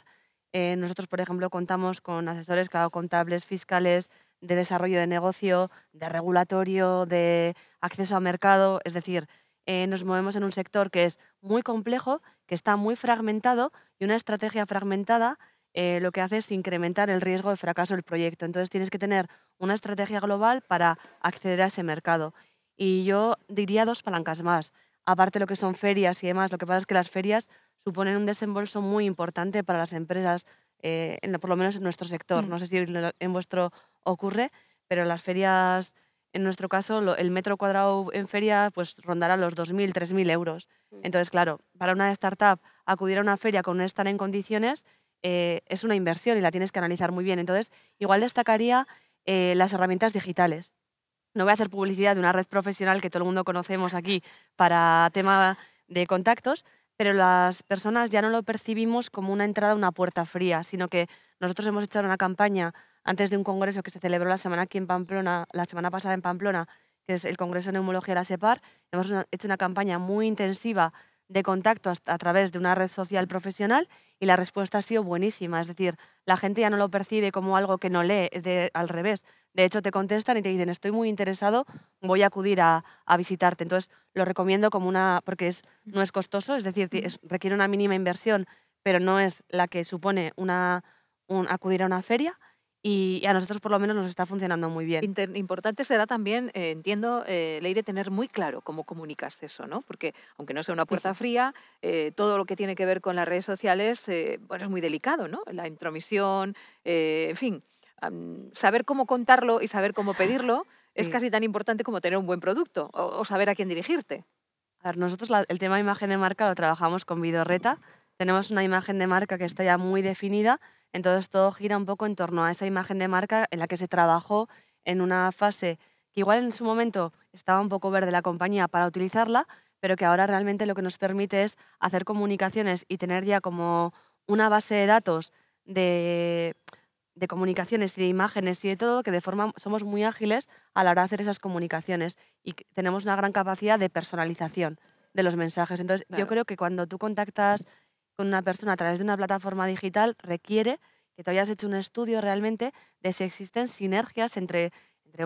Eh, nosotros, por ejemplo, contamos con asesores, contables, fiscales, de desarrollo de negocio, de regulatorio, de acceso a mercado. Es decir, eh, nos movemos en un sector que es muy complejo, que está muy fragmentado y una estrategia fragmentada eh, lo que hace es incrementar el riesgo de fracaso del proyecto. Entonces tienes que tener una estrategia global para acceder a ese mercado. Y yo diría dos palancas más aparte de lo que son ferias y demás, lo que pasa es que las ferias suponen un desembolso muy importante para las empresas, eh, por lo menos en nuestro sector. Mm. No sé si en vuestro ocurre, pero las ferias, en nuestro caso, el metro cuadrado en feria pues rondará los 2.000, 3.000 euros. Mm. Entonces, claro, para una startup acudir a una feria con un stand en condiciones eh, es una inversión y la tienes que analizar muy bien. Entonces, igual destacaría eh, las herramientas digitales. No voy a hacer publicidad de una red profesional que todo el mundo conocemos aquí para tema de contactos, pero las personas ya no lo percibimos como una entrada a una puerta fría, sino que nosotros hemos hecho una campaña antes de un congreso que se celebró la semana aquí en Pamplona, la semana pasada en Pamplona, que es el Congreso de Neumología de la SEPAR. Hemos hecho una campaña muy intensiva de contacto a través de una red social profesional y la respuesta ha sido buenísima. Es decir, la gente ya no lo percibe como algo que no lee, es al revés. De hecho, te contestan y te dicen, estoy muy interesado, voy a acudir a, visitarte. Entonces, lo recomiendo como una, porque es, no es costoso, es decir, requiere una mínima inversión, pero no es la que supone una, acudir a una feria y, a nosotros por lo menos nos está funcionando muy bien. importante será también, eh, entiendo, eh, Leire, tener muy claro cómo comunicas eso, ¿no? Porque aunque no sea una puerta fría, eh, todo lo que tiene que ver con las redes sociales, eh, es muy delicado, ¿no? La intromisión, en fin, saber cómo contarlo y saber cómo pedirlo es casi tan importante como tener un buen producto o, saber a quién dirigirte. nosotros el tema imagen de marca lo trabajamos con Vidorreta. Tenemos una imagen de marca que está ya muy definida entonces todo gira un poco en torno a esa imagen de marca en la que se trabajó en una fase que igual en su momento estaba un poco verde la compañía para utilizarla, pero que ahora realmente lo que nos permite es hacer comunicaciones y tener ya como una base de datos de, comunicaciones y de imágenes y de todo, que de forma somos muy ágiles a la hora de hacer esas comunicaciones y tenemos una gran capacidad de personalización de los mensajes. Entonces yo creo que cuando tú contactas con una persona a través de una plataforma digital requiere que te hayas hecho un estudio realmente de si existen sinergias entre,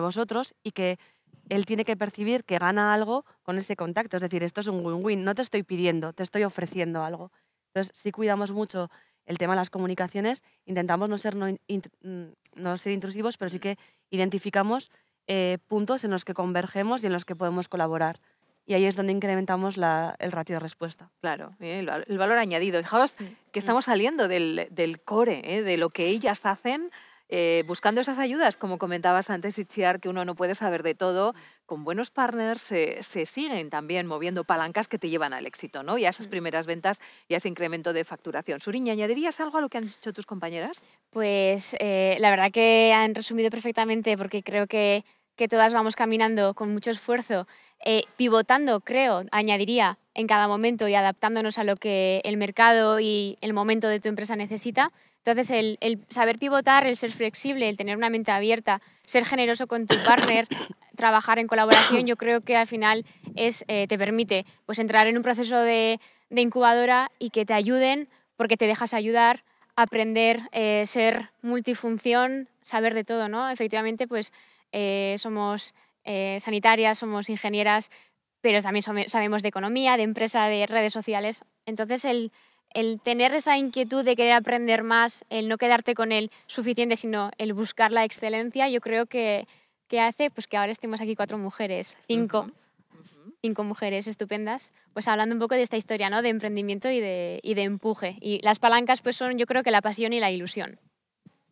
vosotros y que él tiene que percibir que gana algo con ese contacto. Es decir, esto es un win-win, no te estoy pidiendo, te estoy ofreciendo algo. Entonces, si cuidamos mucho el tema de las comunicaciones, intentamos no ser, no, mm, ser intrusivos, pero sí que identificamos eh, puntos en los que convergemos y en los que podemos colaborar y ahí es donde incrementamos el ratio de respuesta. Claro, eh, el, valor añadido. Fijaos que estamos saliendo del, del core, eh, de lo que ellas hacen. Eh, buscando esas ayudas, como comentabas antes, Itziar, que uno no puede saber de todo, con buenos partners se, se, siguen también moviendo palancas que te llevan al éxito, ¿no? Y a esas primeras ventas y a ese incremento de facturación. Suriña, ¿añadirías algo a lo que han dicho tus compañeras? Pues la verdad que han resumido perfectamente porque creo que que todas vamos caminando con mucho esfuerzo, eh, pivotando, creo, añadiría, en cada momento y adaptándonos a lo que el mercado y el momento de tu empresa necesita. Entonces, el, saber pivotar, el ser flexible, el tener una mente abierta, ser generoso con tu partner, trabajar en colaboración, yo creo que al final es, eh, te permite pues, entrar en un proceso de, incubadora y que te ayuden porque te dejas ayudar, aprender, eh, ser multifunción, saber de todo, ¿no? Efectivamente, pues eh, somos eh, sanitarias, somos ingenieras, pero también sabemos de economía, de empresa, de redes sociales. Entonces, el, tener esa inquietud de querer aprender más, el no quedarte con el suficiente, sino el buscar la excelencia, yo creo que, que hace pues que ahora estemos aquí cuatro mujeres, cinco, cinco mujeres estupendas, pues hablando un poco de esta historia ¿no? de emprendimiento y de, y de empuje. Y las palancas pues son yo creo que la pasión y la ilusión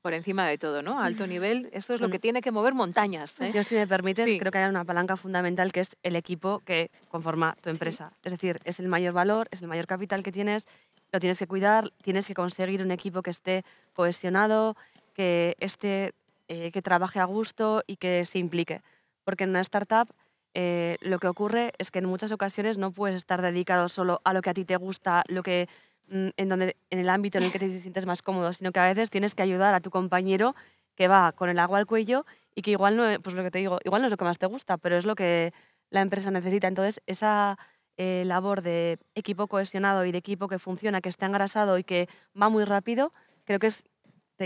por encima de todo, ¿no? alto nivel, eso es lo que tiene que mover montañas. ¿eh? Yo, si me permites, creo que hay una palanca fundamental que es el equipo que conforma tu empresa. Es decir, es el mayor valor, es el mayor capital que tienes, lo tienes que cuidar, tienes que conseguir un equipo que esté cohesionado, que, esté, eh, que trabaje a gusto y que se implique. Porque en una startup eh, lo que ocurre es que en muchas ocasiones no puedes estar dedicado solo a lo que a ti te gusta, lo que Mm, en, donde, en el ámbito en el que te sientes más cómodo, sino que a veces tienes que ayudar a tu compañero que va con el agua al cuello y que igual no, pues lo que te digo, igual no es lo que más te gusta, pero es lo que la empresa necesita. Entonces, esa eh, labor de equipo cohesionado y de equipo que funciona, que está engrasado y que va muy rápido, creo que es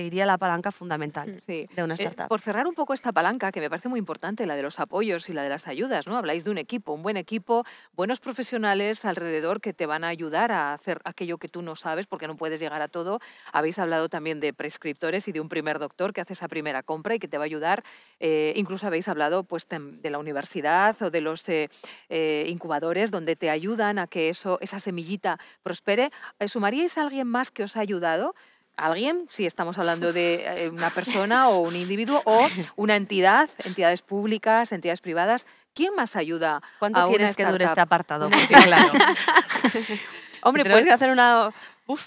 diría la palanca fundamental mm, de una eh, startup. por cerrar un poco esta palanca, que me parece muy importante, la de los apoyos y la de las ayudas, ¿no? Habláis de un equipo, un buen equipo, buenos profesionales alrededor que te van a ayudar a hacer aquello que tú no sabes porque no puedes llegar a todo. Habéis hablado también de prescriptores y de un primer doctor que hace esa primera compra y que te va a ayudar. Eh, incluso habéis hablado pues, de la universidad o de los eh, incubadores donde te ayudan a que eso, esa semillita prospere. ¿Sumaríais a alguien más que os ha ayudado? alguien, si estamos hablando de eh, una persona o un individuo o una entidad, entidades públicas, entidades privadas. ¿Quién más ayuda? ¿Cuánto quieres que dure este apartado? Hombre, pues hacer una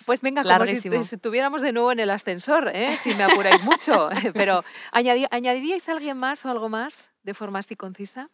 pues venga, como si estuviéramos de nuevo en el ascensor, ¿eh? si me apuráis mucho. Pero ¿añadiríais a alguien más o algo más de forma así concisa?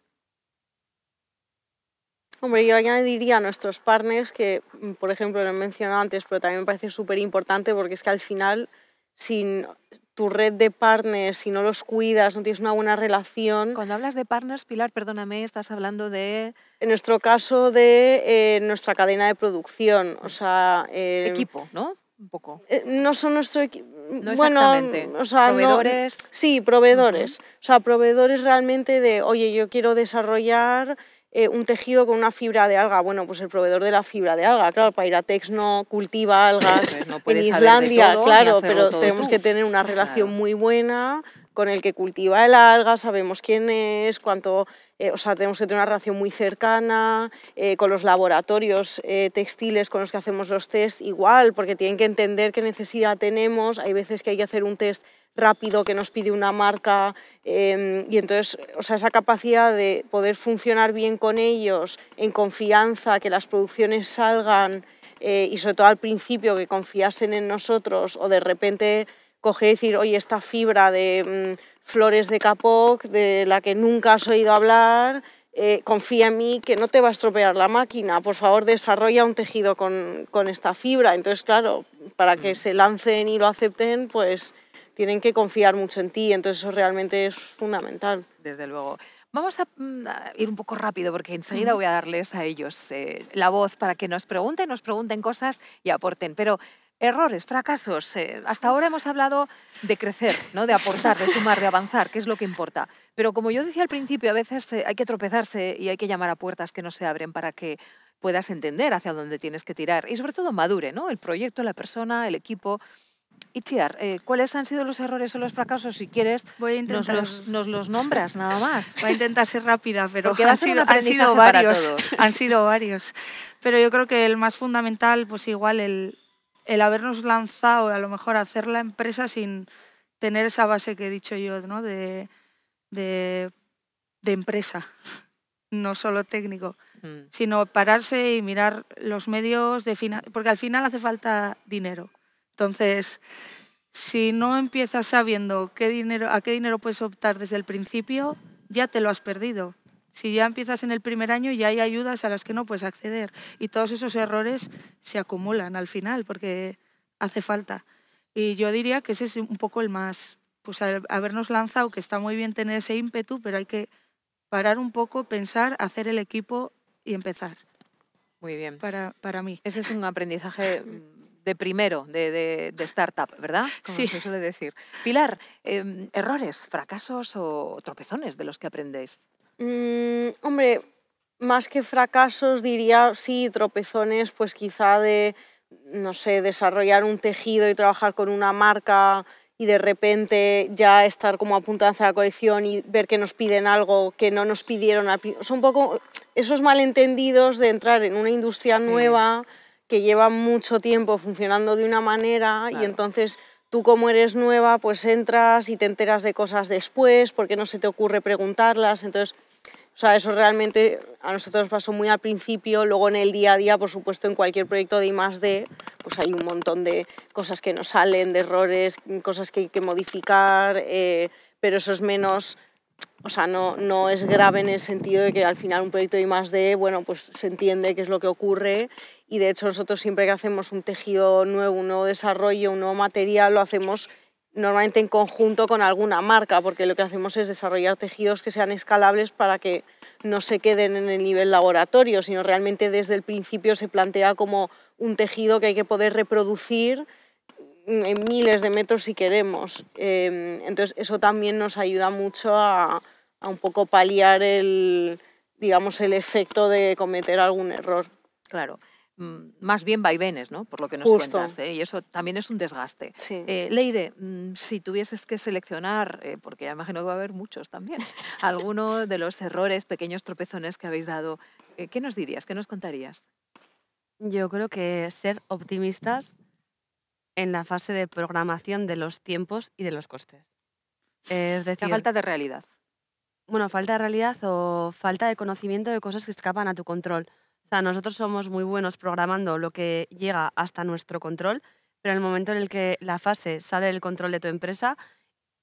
Hombre, yo añadiría a nuestros partners que, mm, por ejemplo, lo he mencionado antes, pero también me parece súper importante porque es que al final, sin tu red de partners, si no los cuidas, no tienes una buena relación. Cuando hablas de partners, Pilar, perdóname, estás hablando de... En nuestro caso, de eh, nuestra cadena de producción, o sea... Eh, equipo, ¿no? Un poco. Eh, no son nuestro equipo. Mm, no Bueno, o sea, proveedores. sí, proveedores. O sea, proveedores realmente de, oye, yo quiero desarrollar eh, un tejido con una fibra de alga. Bueno, pues el proveedor de la fibra de alga, claro, Pairatex no cultiva algas en Islandia, claro, pero tenemos que tener una relación muy buena con el que cultiva el alga, sabemos quién es, cuánto, eh, o sea, tenemos que tener una relación muy cercana, eh, con los laboratorios textiles con los que hacemos los test igual, porque tienen que entender qué necesidad tenemos, hay veces que hay que hacer un test rápido que nos pide una marca em, y entonces, o sea, esa capacidad de poder funcionar bien con ellos, en confianza, que las producciones salgan eh, y sobre todo al principio que confiasen en nosotros o de repente coger y decir, oye, esta fibra de mm, flores de Capoc, de la que nunca has oído hablar, eh, confía en mí que no te va a estropear la máquina, por favor desarrolla un tejido con, con esta fibra. Entonces, claro, para que mm. se lancen y lo acepten, pues tienen que confiar mucho en ti, entonces eso realmente es fundamental. Desde luego. Vamos a mm, ir un poco rápido porque enseguida voy a darles a ellos eh, la voz para que nos pregunten, nos pregunten cosas y aporten. Pero errores, fracasos. Eh, hasta ahora hemos hablado de crecer, ¿no? de aportar, de sumar, de avanzar, que es lo que importa. Pero como yo decía al principio, a veces eh, hay que tropezarse y hay que llamar a puertas que no se abren para que puedas entender hacia dónde tienes que tirar. Y sobre todo madure ¿no? el proyecto, la persona, el equipo. Itziar, eh, ¿cuáles han sido los errores o los fracasos? Si quieres, Voy nos, los, nombras nada más. Voy a intentar ser rápida, pero han, sido, varios. Han sido varios. Pero yo creo que el más fundamental, pues igual el, el habernos lanzado, a lo mejor hacer la empresa sin tener esa base que he dicho yo, ¿no? De, empresa, no solo técnico, mm. sino pararse y mirar los medios de Porque al final hace falta dinero. Entonces, si no empiezas sabiendo qué dinero, a qué dinero puedes optar desde el principio, ya te lo has perdido. Si ya empiezas en el primer año, ya hay ayudas a las que no puedes acceder. Y todos esos errores se acumulan al final, porque hace falta. Y yo diría que ese es un poco el más, pues habernos lanzado, que está muy bien tener ese ímpetu, pero hay que parar un poco, pensar, hacer el equipo y empezar. Muy bien. Para, para mí. Ese es un aprendizaje de primero, de, de, startup, ¿verdad? Como sí. se suele decir. Pilar, em, ¿errores, fracasos o tropezones de los que aprendéis? Mm, hombre, más que fracasos diría, sí, tropezones, pues quizá de, no sé, desarrollar un tejido y trabajar con una marca y de repente ya estar como a punto la colección y ver que nos piden algo que no nos pidieron. Son un poco esos malentendidos de entrar en una industria mm. nueva que lleva mucho tiempo funcionando de una manera y entonces tú como eres nueva, pues entras y te enteras de cosas después porque no se te ocurre preguntarlas. Entonces, o sea, eso realmente a nosotros pasó muy al principio, luego en el día a día, por supuesto, en cualquier proyecto de I +D, pues hay un montón de cosas que nos salen, de errores, cosas que hay que modificar, eh, pero eso es menos o sea, no, no es grave en el sentido de que al final un proyecto de I más D, bueno, pues se entiende qué es lo que ocurre y de hecho nosotros siempre que hacemos un tejido nuevo, un nuevo desarrollo, un nuevo material, lo hacemos normalmente en conjunto con alguna marca, porque lo que hacemos es desarrollar tejidos que sean escalables para que no se queden en el nivel laboratorio, sino realmente desde el principio se plantea como un tejido que hay que poder reproducir en miles de metros si queremos. Em, entonces eso también nos ayuda mucho a, a un poco paliar el, digamos, el efecto de cometer algún error. Claro. Mm, más bien vaivenes, ¿no? Por lo que nos cuentas. ¿eh? Y eso también es un desgaste. Eh, Leire, mm, si tuvieses que seleccionar, eh, porque imagino que va a haber muchos también, alguno de los errores, pequeños tropezones que habéis dado, ¿qué nos dirías? ¿Qué nos contarías? Yo creo que ser optimistas en la fase de programación de los tiempos y de los costes. Es decir, la falta de realidad bueno, falta de realidad o falta de conocimiento de cosas que escapan a tu control. O sea, nosotros somos muy buenos programando lo que llega hasta nuestro control, pero en el momento en el que la fase sale del control de tu empresa,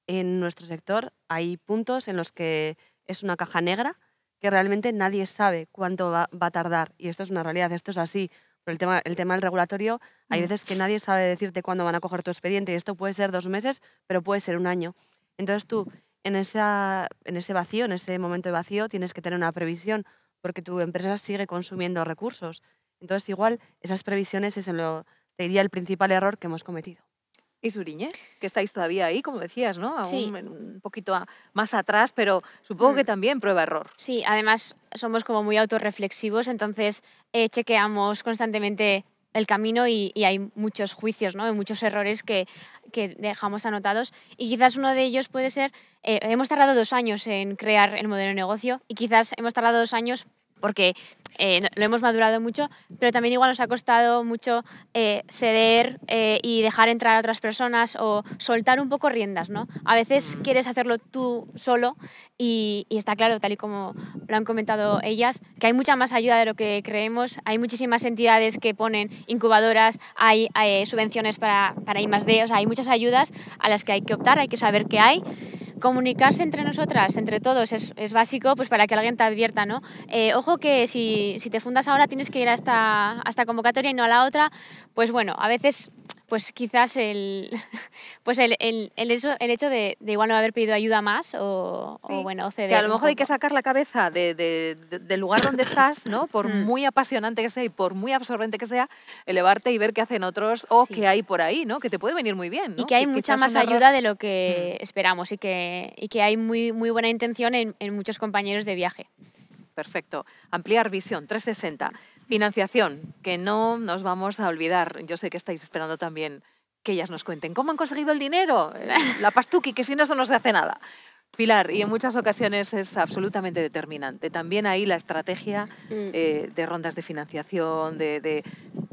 en nuestro sector hay puntos en los que es una caja negra que realmente nadie sabe cuánto va, a tardar. Y esto es una realidad, esto es así. por el tema, el tema del regulatorio, hay mm. veces que nadie sabe decirte cuándo van a coger tu expediente y esto puede ser dos meses, pero puede ser un año. Entonces tú en, ese vacío, en ese momento de vacío, tienes que tener una previsión porque tu empresa sigue consumiendo recursos. Entonces, igual, esas previsiones es lo, diría, el principal error que hemos cometido. Y Suriñe, que estáis todavía ahí, como decías, ¿no? un poquito más atrás, pero supongo que mm. también prueba-error. Sí, además somos como muy autorreflexivos, entonces eh, chequeamos constantemente el camino y, hay muchos juicios, ¿no? hay muchos errores que, dejamos anotados. Y quizás uno de ellos puede ser, eh, hemos tardado dos años en crear el modelo de negocio y quizás hemos tardado dos años porque eh, lo hemos madurado mucho, pero también igual nos ha costado mucho eh, ceder eh, y dejar entrar a otras personas o soltar un poco riendas, ¿no? A veces mm. quieres hacerlo tú solo y, está claro, tal y como lo han comentado ellas, que hay mucha más ayuda de lo que creemos, hay muchísimas entidades que ponen incubadoras, hay, subvenciones para, para más o sea, hay muchas ayudas a las que hay que optar, hay que saber qué hay comunicarse entre nosotras, entre todos, es, es, básico pues para que alguien te advierta, ¿no? ojo que si si, te fundas ahora tienes que ir a esta, convocatoria y no a la otra, pues bueno, a veces pues quizás el, pues el, el, el hecho de, igual no haber pedido ayuda más o, bueno, ceder. Que a lo mejor hay que sacar la cabeza de, del lugar donde estás, ¿no? Por mm. muy apasionante que sea y por muy absorbente que sea, elevarte y ver qué hacen otros o qué hay por ahí, ¿no? Que te puede venir muy bien. Y que hay mucha más ayuda de lo que mm. esperamos y que, y que hay muy, muy buena intención en, en muchos compañeros de viaje perfecto. Ampliar visión, 360. Financiación, que no nos vamos a olvidar. Yo sé que estáis esperando también que ellas nos cuenten cómo han conseguido el dinero, eh, la pastuqui, que si no, eso no se hace nada. Pilar, y en muchas ocasiones es absolutamente determinante. También ahí la estrategia mm. eh, de rondas de financiación, de,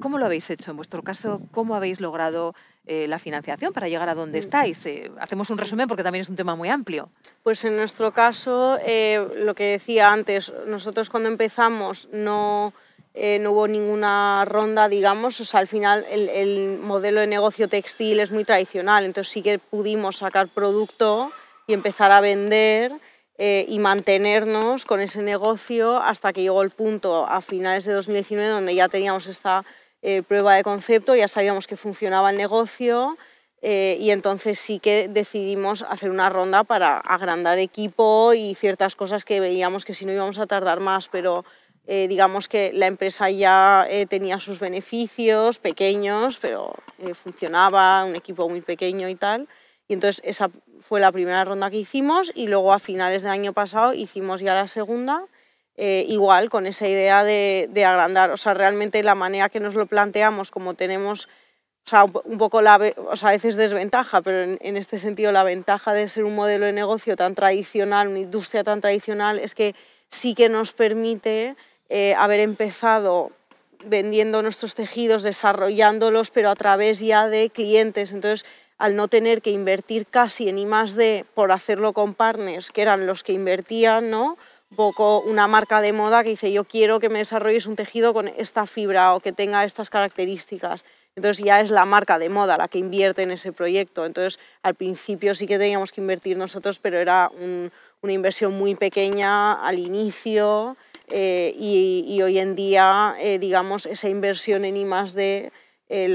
¿Cómo lo habéis hecho en vuestro caso? ¿Cómo habéis logrado eh, la financiación para llegar a donde mm. estáis? Eh, hacemos un resumen porque también es un tema muy amplio. Pues en nuestro caso, lo que decía antes, nosotros cuando empezamos no... hubo ninguna ronda, digamos, o sea, al final el, modelo de negocio textil es muy tradicional, entonces sí que pudimos sacar producto y empezar a vender eh, y mantenernos con ese negocio hasta que llegó el punto a finales de 2019 donde ya teníamos esta eh, prueba de concepto, ya sabíamos que funcionaba el negocio eh, y entonces sí que decidimos hacer una ronda para agrandar equipo y ciertas cosas que veíamos que si no íbamos a tardar más, pero digamos que la empresa ya tenía sus beneficios pequeños, pero funcionaba, un equipo muy pequeño y tal. Y entonces esa fue la primera ronda que hicimos y luego a finales del año pasado hicimos ya la segunda, eh, igual con esa idea de, agrandar. O sea, realmente la manera que nos lo planteamos, como tenemos, o sea, un poco la, o sea, a veces desventaja, pero en, este sentido la ventaja de ser un modelo de negocio tan tradicional, una industria tan tradicional, es que sí que nos permite eh, haber empezado vendiendo nuestros tejidos, desarrollándolos, pero a través ya de clientes. Entonces, al no tener que invertir casi en I más D por hacerlo con partners, que eran los que invertían, ¿no? Un poco una marca de moda que dice yo quiero que me desarrolles un tejido con esta fibra o que tenga estas características. Entonces ya es la marca de moda la que invierte en ese proyecto. Entonces al principio sí que teníamos que invertir nosotros, pero era una inversión muy pequeña al inicio eh, y, hoy en día, eh, digamos, esa inversión en I más D eh,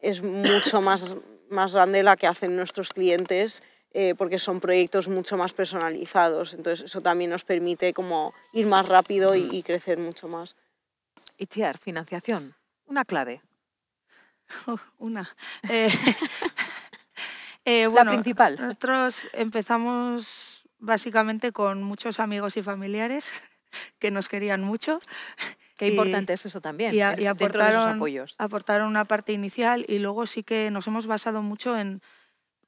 es mucho más más grande la que hacen nuestros clientes eh, porque son proyectos mucho más personalizados. Entonces eso también nos permite como ir más rápido y, mm. crecer mucho más. Itziar, financiación, una clave. Oh, una. Eh, eh, la principal. Nosotros empezamos básicamente con muchos amigos y familiares que nos querían mucho Qué importante es eso también, y, eh, aportaron, apoyos. aportaron una parte inicial y luego sí que nos hemos basado mucho en,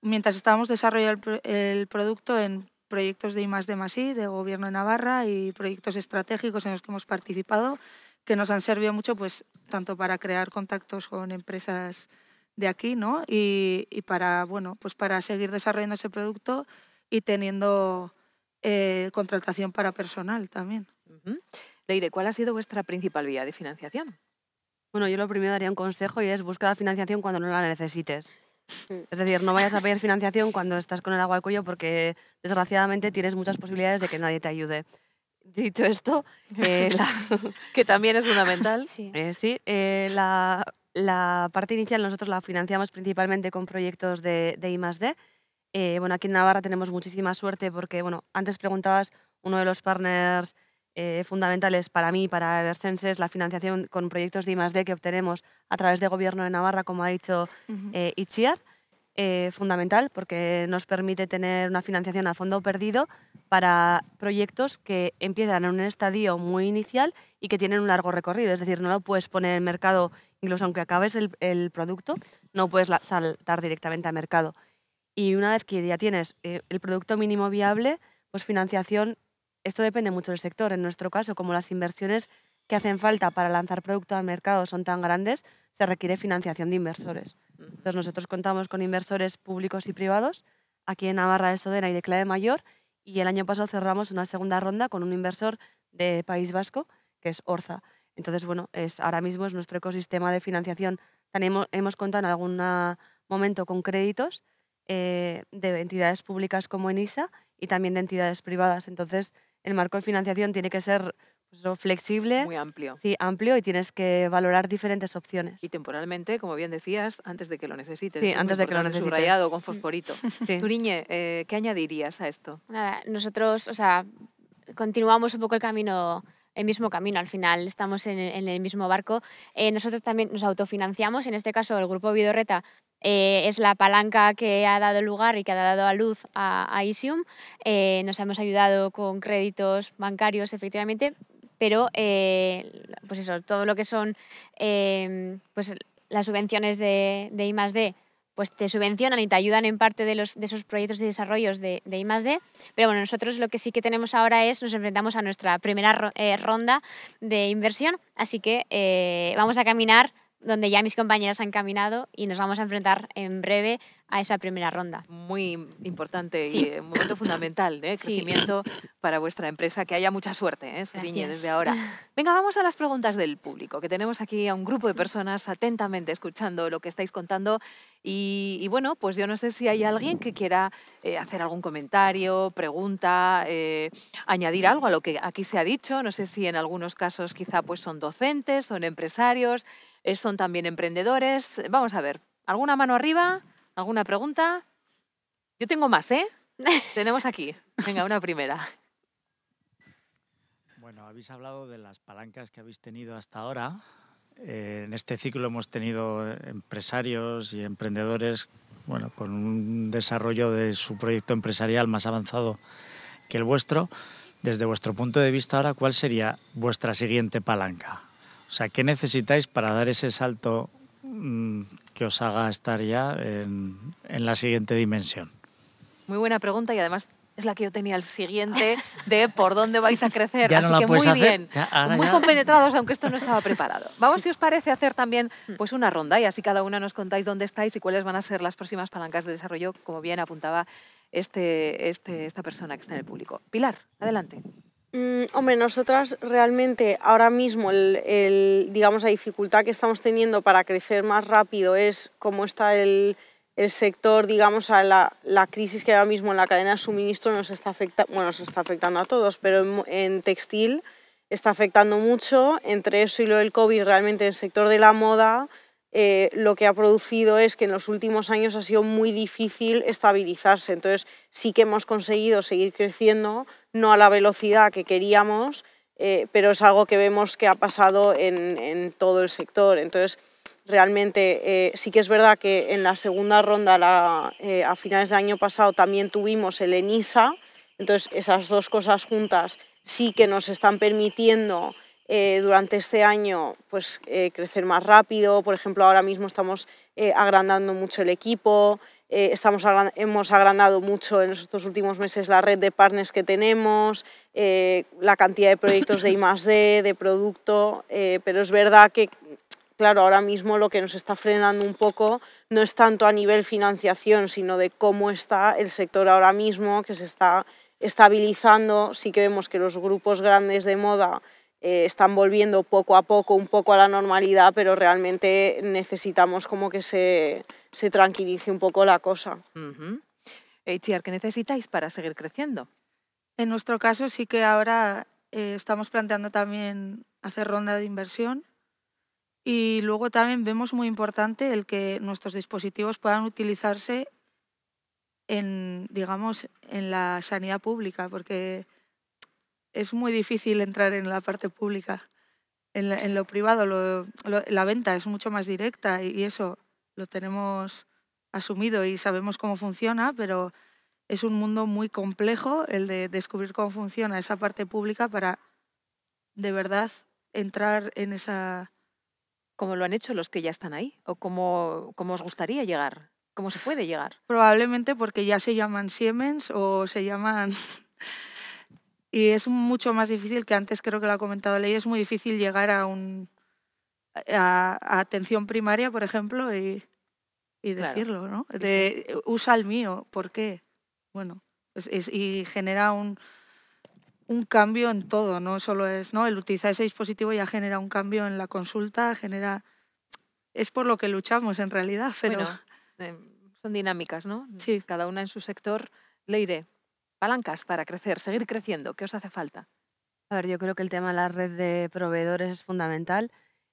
mientras estábamos desarrollando el, producto, en proyectos de I de de Gobierno de Navarra y proyectos estratégicos en los que hemos participado, que nos han servido mucho pues tanto para crear contactos con empresas de aquí, ¿no? Y, para, bueno, pues para seguir desarrollando ese producto y teniendo eh, contratación para personal también. Leire, ¿cuál ha sido vuestra principal vía de financiación? Bueno, yo lo primero daría un consejo y es buscar la financiación cuando no la necesites. Mm. Es decir, no vayas a pedir financiación cuando estás con el agua al cuello porque desgraciadamente tienes muchas posibilidades de que nadie te ayude. Dicho esto, eh, que también es fundamental. Sí, eh, sí eh, la, parte inicial nosotros la financiamos principalmente con proyectos de, de I +D. bueno, aquí en Navarra tenemos muchísima suerte porque, bueno, antes preguntabas, uno de los partners eh, fundamentales para mí, para Eversense, es la financiación con proyectos de I+.D. que obtenemos a través de Gobierno de Navarra, como ha dicho uh fundamental porque nos permite tener una financiación a fondo perdido para proyectos que empiezan en un estadio muy inicial y que tienen un largo recorrido. Es decir, no lo puedes poner en mercado, incluso aunque acabes el, producto, no puedes saltar directamente al mercado. Y una vez que ya tienes el producto mínimo viable, pues financiación esto depende mucho del sector. En nuestro caso, como las inversiones que hacen falta para lanzar producto al mercado son tan grandes, se requiere financiación de inversores. Entonces nosotros contamos con inversores públicos y privados aquí en Navarra de Sodena y de Clave Mayor y el año pasado cerramos una segunda ronda con un inversor de País Vasco que es Orza. Entonces, bueno, es, ahora mismo es nuestro ecosistema de financiación. Tenemos, hemos contado en algún momento con créditos eh, de entidades públicas como ENISA y también de entidades privadas. Entonces, el marco de financiación tiene que ser pues flexible. Muy amplio. Sí, amplio y tienes que valorar diferentes opciones. Y temporalmente, como bien decías, antes de que lo necesites. Sí, antes de que lo necesites. Subrayado con fosforito. sí. Turiñe, eh, ¿qué añadirías a esto? Nada, nosotros, o sea, continuamos un poco el camino el mismo camino, al final estamos en, el mismo barco. Eh, nosotros también nos autofinanciamos, en este caso el grupo Vidorreta eh, es la palanca que ha dado lugar y que ha dado a luz a, Isium. Eh, nos hemos ayudado con créditos bancarios, efectivamente, pero eh, pues eso, todo lo que son em, pues las subvenciones de, de I pues te subvencionan y te ayudan en parte de, los, de esos proyectos y desarrollos de, de I Pero bueno, nosotros lo que sí que tenemos ahora es, nos enfrentamos a nuestra primera ronda de inversión, así que vamos a caminar donde ya mis compañeras han caminado y nos vamos a enfrentar en breve a esa primera ronda. Muy importante y eh, un momento fundamental de ¿eh? crecimiento para vuestra empresa. Que haya mucha suerte, ¿eh? desde ahora. Venga, vamos a las preguntas del público, que tenemos aquí a un grupo de personas atentamente escuchando lo que estáis contando. Y, bueno, pues yo no sé si hay alguien que quiera eh, hacer algún comentario, pregunta, eh, añadir algo a lo que aquí se ha dicho. No sé si en algunos casos quizá pues son docentes, son empresarios, eh, son también emprendedores. Vamos a ver, ¿alguna mano arriba? ¿Alguna pregunta? Yo tengo más, ¿eh? Tenemos aquí. Venga, una primera. Bueno, habéis hablado de las palancas que habéis tenido hasta ahora. Eh, en este ciclo hemos tenido empresarios y emprendedores bueno, con un desarrollo de su proyecto empresarial más avanzado que el vuestro. Desde vuestro punto de vista ahora, ¿cuál sería vuestra siguiente palanca? O sea, ¿qué necesitáis para dar ese salto mm, que os haga estar ya en, la siguiente dimensión? Muy buena pregunta y además es la que yo tenía el siguiente de por dónde vais a crecer. Así que muy bien, muy compenetrados, aunque esto no estaba preparado. Vamos, si os parece, hacer también mm. pues una ronda y así cada una nos contáis dónde estáis y cuáles van a ser las próximas palancas de desarrollo, como bien apuntaba este, este, esta persona que está en el público. Pilar, adelante. Mm, hombre, nosotras realmente ahora mismo, el, digamos, la dificultad que estamos teniendo para crecer más rápido es cómo está el, el sector, digamos, la, la, crisis que ahora mismo en la cadena de suministro nos está, bueno, nos está afectando a todos, pero en, textil está afectando mucho. Entre eso y lo del COVID, realmente el sector de la moda eh, lo que ha producido es que en los últimos años ha sido muy difícil estabilizarse. Entonces sí que hemos conseguido seguir creciendo, no a la velocidad que queríamos, eh, pero es algo que vemos que ha pasado en, todo el sector. Entonces, realmente eh, sí que es verdad que en la segunda ronda, eh, a finales de año pasado, también tuvimos el ENISA, entonces esas dos cosas juntas sí que nos están permitiendo durante este año pues, crecer más rápido, por ejemplo ahora mismo estamos agrandando mucho el equipo, eh, estamos hemos agrandado mucho en estos últimos meses la red de partners que tenemos, eh, la cantidad de proyectos de I+.D., de producto, eh, pero es verdad que, claro, ahora mismo lo que nos está frenando un poco no es tanto a nivel financiación, sino de cómo está el sector ahora mismo, que se está estabilizando. Sí que vemos que los grupos grandes de moda están volviendo poco a poco un poco a la normalidad, pero realmente necesitamos como que se se tranquilice un poco la cosa. ¿qué necesitáis para seguir creciendo? En nuestro caso sí que ahora eh, estamos planteando también hacer ronda de inversión y luego también vemos muy importante el que nuestros dispositivos puedan utilizarse en, digamos, en la sanidad pública, porque es muy difícil entrar en la parte pública. En, lo privado, la venta es mucho más directa y eso lo tenemos asumido y sabemos cómo funciona, pero es un mundo muy complejo el de descubrir cómo funciona esa parte pública para de verdad entrar en esa... ¿Cómo lo han hecho los que ya están ahí? ¿O cómo, cómo os gustaría llegar? ¿Cómo se puede llegar? Probablemente porque ya se llaman Siemens o se llaman... y es mucho más difícil que antes, creo que lo ha comentado Ley, es muy difícil llegar a, un, a, a atención primaria, por ejemplo, y y decirlo, ¿no? usa el mío, ¿por qué? Bueno, y genera un, cambio en todo, no solo es, ¿no? El utilizar ese dispositivo ya genera un cambio en la consulta, genera... Es por lo que luchamos en realidad, pero... Em, son dinámicas, ¿no? Sí. Cada una en su sector. le Leire, palancas para crecer, seguir creciendo, ¿qué os hace falta? A ver, yo creo que el tema de la red de proveedores es fundamental.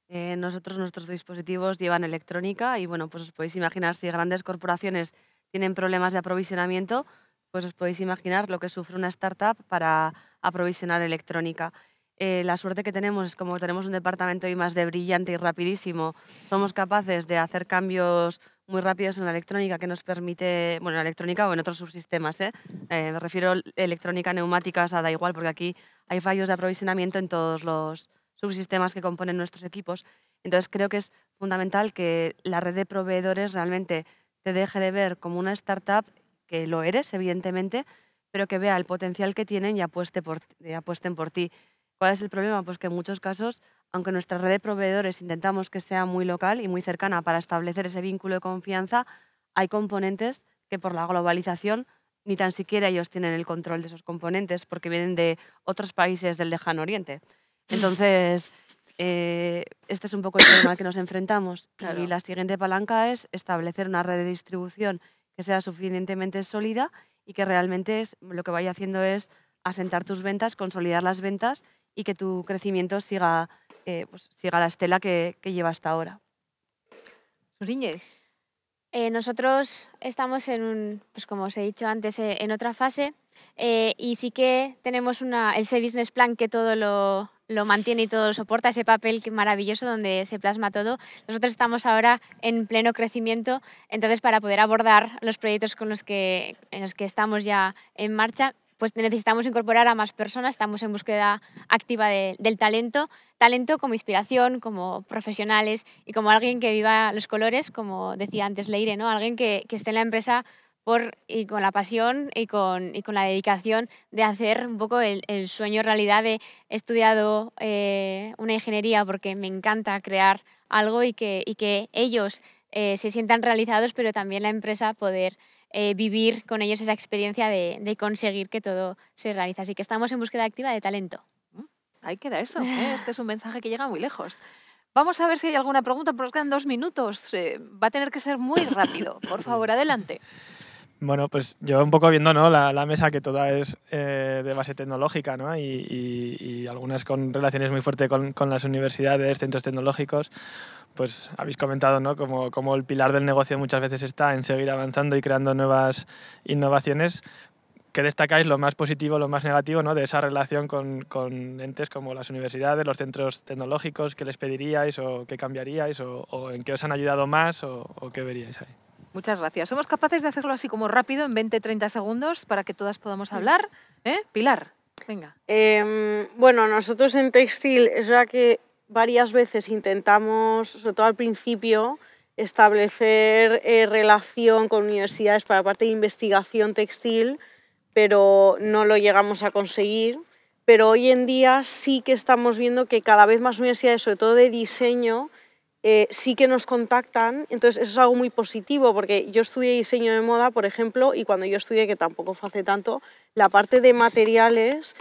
Eh, nosotros, nuestros dispositivos llevan electrónica y, bueno, pues os podéis imaginar si grandes corporaciones tienen problemas de aprovisionamiento, pues os podéis imaginar lo que sufre una startup para aprovisionar electrónica. Eh, la suerte que tenemos es como tenemos un departamento y más de brillante y rapidísimo, somos capaces de hacer cambios muy rápidos en la electrónica que nos permite, bueno, en electrónica o en otros subsistemas, ¿eh? me refiero electrónica, neumática o ah, da igual, porque aquí hay fallos de aprovisionamiento en todos los, subsistemas que componen nuestros equipos. Entonces creo que es fundamental que la red de proveedores realmente te deje de ver como una startup, que lo eres, evidentemente, pero que vea el potencial que tienen y, apueste por, apuesten por ti. ¿Cuál es el problema? Pues que en muchos casos, aunque nuestra red de proveedores intentamos que sea muy local y muy cercana para establecer ese vínculo de confianza, hay componentes que por la globalización ni tan siquiera ellos tienen el control de esos componentes porque vienen de otros países del lejano oriente. Entonces, eh, este es un poco el problema al que nos enfrentamos. Y la siguiente palanca es establecer una red de distribución que sea suficientemente sólida y que realmente es, lo que vaya haciendo es asentar tus ventas, consolidar las ventas y que tu crecimiento siga, eh, pues, la estela que, lleva hasta ahora. Eh, nosotros estamos en un, pues como os he dicho antes, en otra fase y sí que tenemos una, el business Plan que todo lo, lo mantiene y todo lo soporta, ese papel maravilloso donde se plasma todo. Nosotros estamos ahora en pleno crecimiento, entonces para poder abordar los proyectos con los que, en los que estamos ya en marcha, pues necesitamos incorporar a más personas, estamos en búsqueda activa del talento, talento como inspiración, como profesionales y como alguien que viva los colores, como decía antes Leire, ¿no? alguien que, que esté en la empresa y con la pasión y con, y con la dedicación de hacer un poco el, sueño realidad de he estudiado eh, una ingeniería porque me encanta crear algo y que, y que ellos eh, se sientan realizados, pero también la empresa poder eh, vivir con ellos esa experiencia de, conseguir que todo se realice. Así que estamos en búsqueda activa de talento. Mm, ahí queda eso. Este es un mensaje que llega muy lejos. Vamos a ver si hay alguna pregunta, porque nos quedan dos minutos. va a tener que ser muy rápido. Por favor, adelante. Bueno, pues yo un poco viendo ¿no? la, mesa que toda es eh, de base tecnológica ¿no? y, algunas con relaciones muy fuertes con, las universidades, centros tecnológicos, pues habéis comentado ¿no? como, el pilar del negocio muchas veces está en seguir avanzando y creando nuevas innovaciones, ¿qué destacáis lo más positivo, lo más negativo ¿no? de esa relación con, entes como las universidades, los centros tecnológicos? ¿Qué les pediríais o qué cambiaríais o, en qué os han ayudado más o, o qué veríais ahí? Muchas gracias. Somos capaces de hacerlo así como rápido, en 20-30 segundos, para que todas podamos hablar. ¿eh? Pilar, venga. Em, bueno, nosotros en textil es verdad que varias veces intentamos, sobre todo al principio, establecer eh, relación con universidades para la parte de investigación textil, pero no lo llegamos a conseguir. Pero hoy en día sí que estamos viendo que cada vez más universidades, sobre todo de diseño, eh, sí que nos contactan, entonces eso es algo muy positivo porque yo estudié diseño de moda, por ejemplo, y cuando yo estudié, que tampoco fue hace tanto, la parte de materiales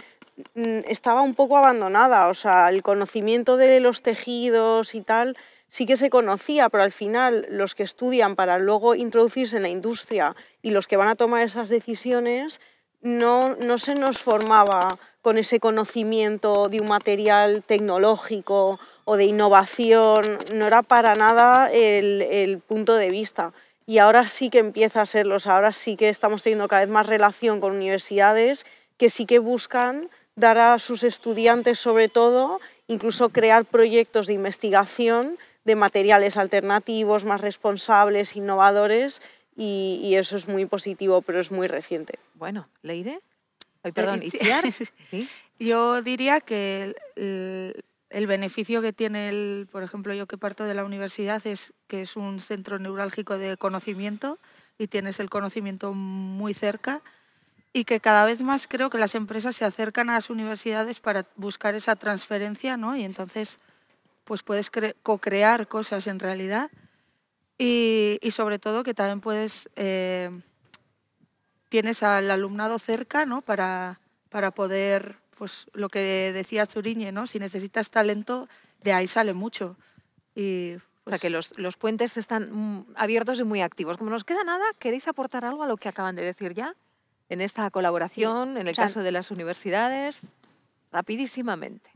mm, estaba un poco abandonada, o sea, el conocimiento de los tejidos y tal sí que se conocía, pero al final los que estudian para luego introducirse en la industria y los que van a tomar esas decisiones, no se nos formaba con ese conocimiento de un material tecnológico o de innovación, no era para nada el, el punto de vista. Y ahora sí que empieza a serlo, o ahora sí que estamos teniendo cada vez más relación con universidades que sí que buscan dar a sus estudiantes sobre todo, incluso crear proyectos de investigación de materiales alternativos, más responsables, innovadores, y, eso es muy positivo, pero es muy reciente. Bueno, Leire, eh, perdón, ¿Itziar? Yo diría que el beneficio que tiene, el, por ejemplo, yo que parto de la universidad, es que es un centro neurálgico de conocimiento y tienes el conocimiento muy cerca y que cada vez más creo que las empresas se acercan a las universidades para buscar esa transferencia, ¿no? Y entonces, pues puedes co-crear cosas en realidad y, y, sobre todo que también puedes, eh, tienes al alumnado cerca, Para, para poder pues lo que decía Zuriñe, ¿no? Si necesitas talento, de ahí sale mucho. Y, O sea, que pues los, puentes están mm, abiertos y muy activos. Como nos queda nada, ¿queréis aportar algo a lo que acaban de decir ya? En esta colaboración, en el caso de las universidades, rapidísimamente.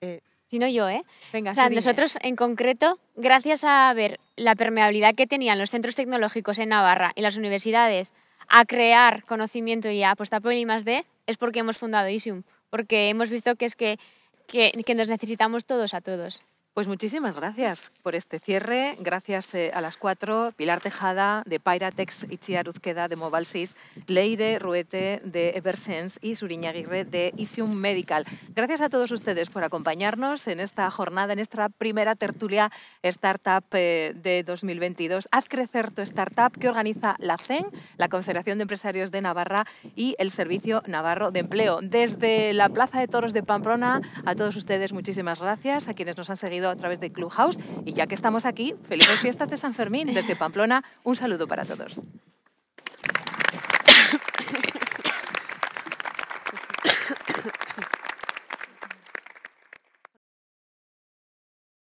Eh, si no yo, ¿eh? Venga, o sea, nosotros en concreto, gracias a ver la permeabilidad que tenían los centros tecnológicos en Navarra y las universidades a crear conocimiento y a apostar por el I+.D. es porque hemos fundado Isium, porque hemos visto que es que nos necesitamos todos a todos. Pues muchísimas gracias por este cierre. Gracias eh, a las cuatro, Pilar Tejada de Pyratex, Itziar Uzqueda de Movalsis, Leire Ruete de Eversense y Suriña Aguirre de Isium Medical. Gracias a todos ustedes por acompañarnos en esta jornada, en esta primera tertulia Startup eh, de 2022. Haz crecer tu startup que organiza la CEN, la Confederación de Empresarios de Navarra y el Servicio Navarro de Empleo. Desde la Plaza de Toros de Pamplona, a todos ustedes muchísimas gracias, a quienes nos han seguido a través de Clubhouse. Y ya que estamos aquí, felices fiestas de San Fermín. Desde Pamplona, un saludo para todos.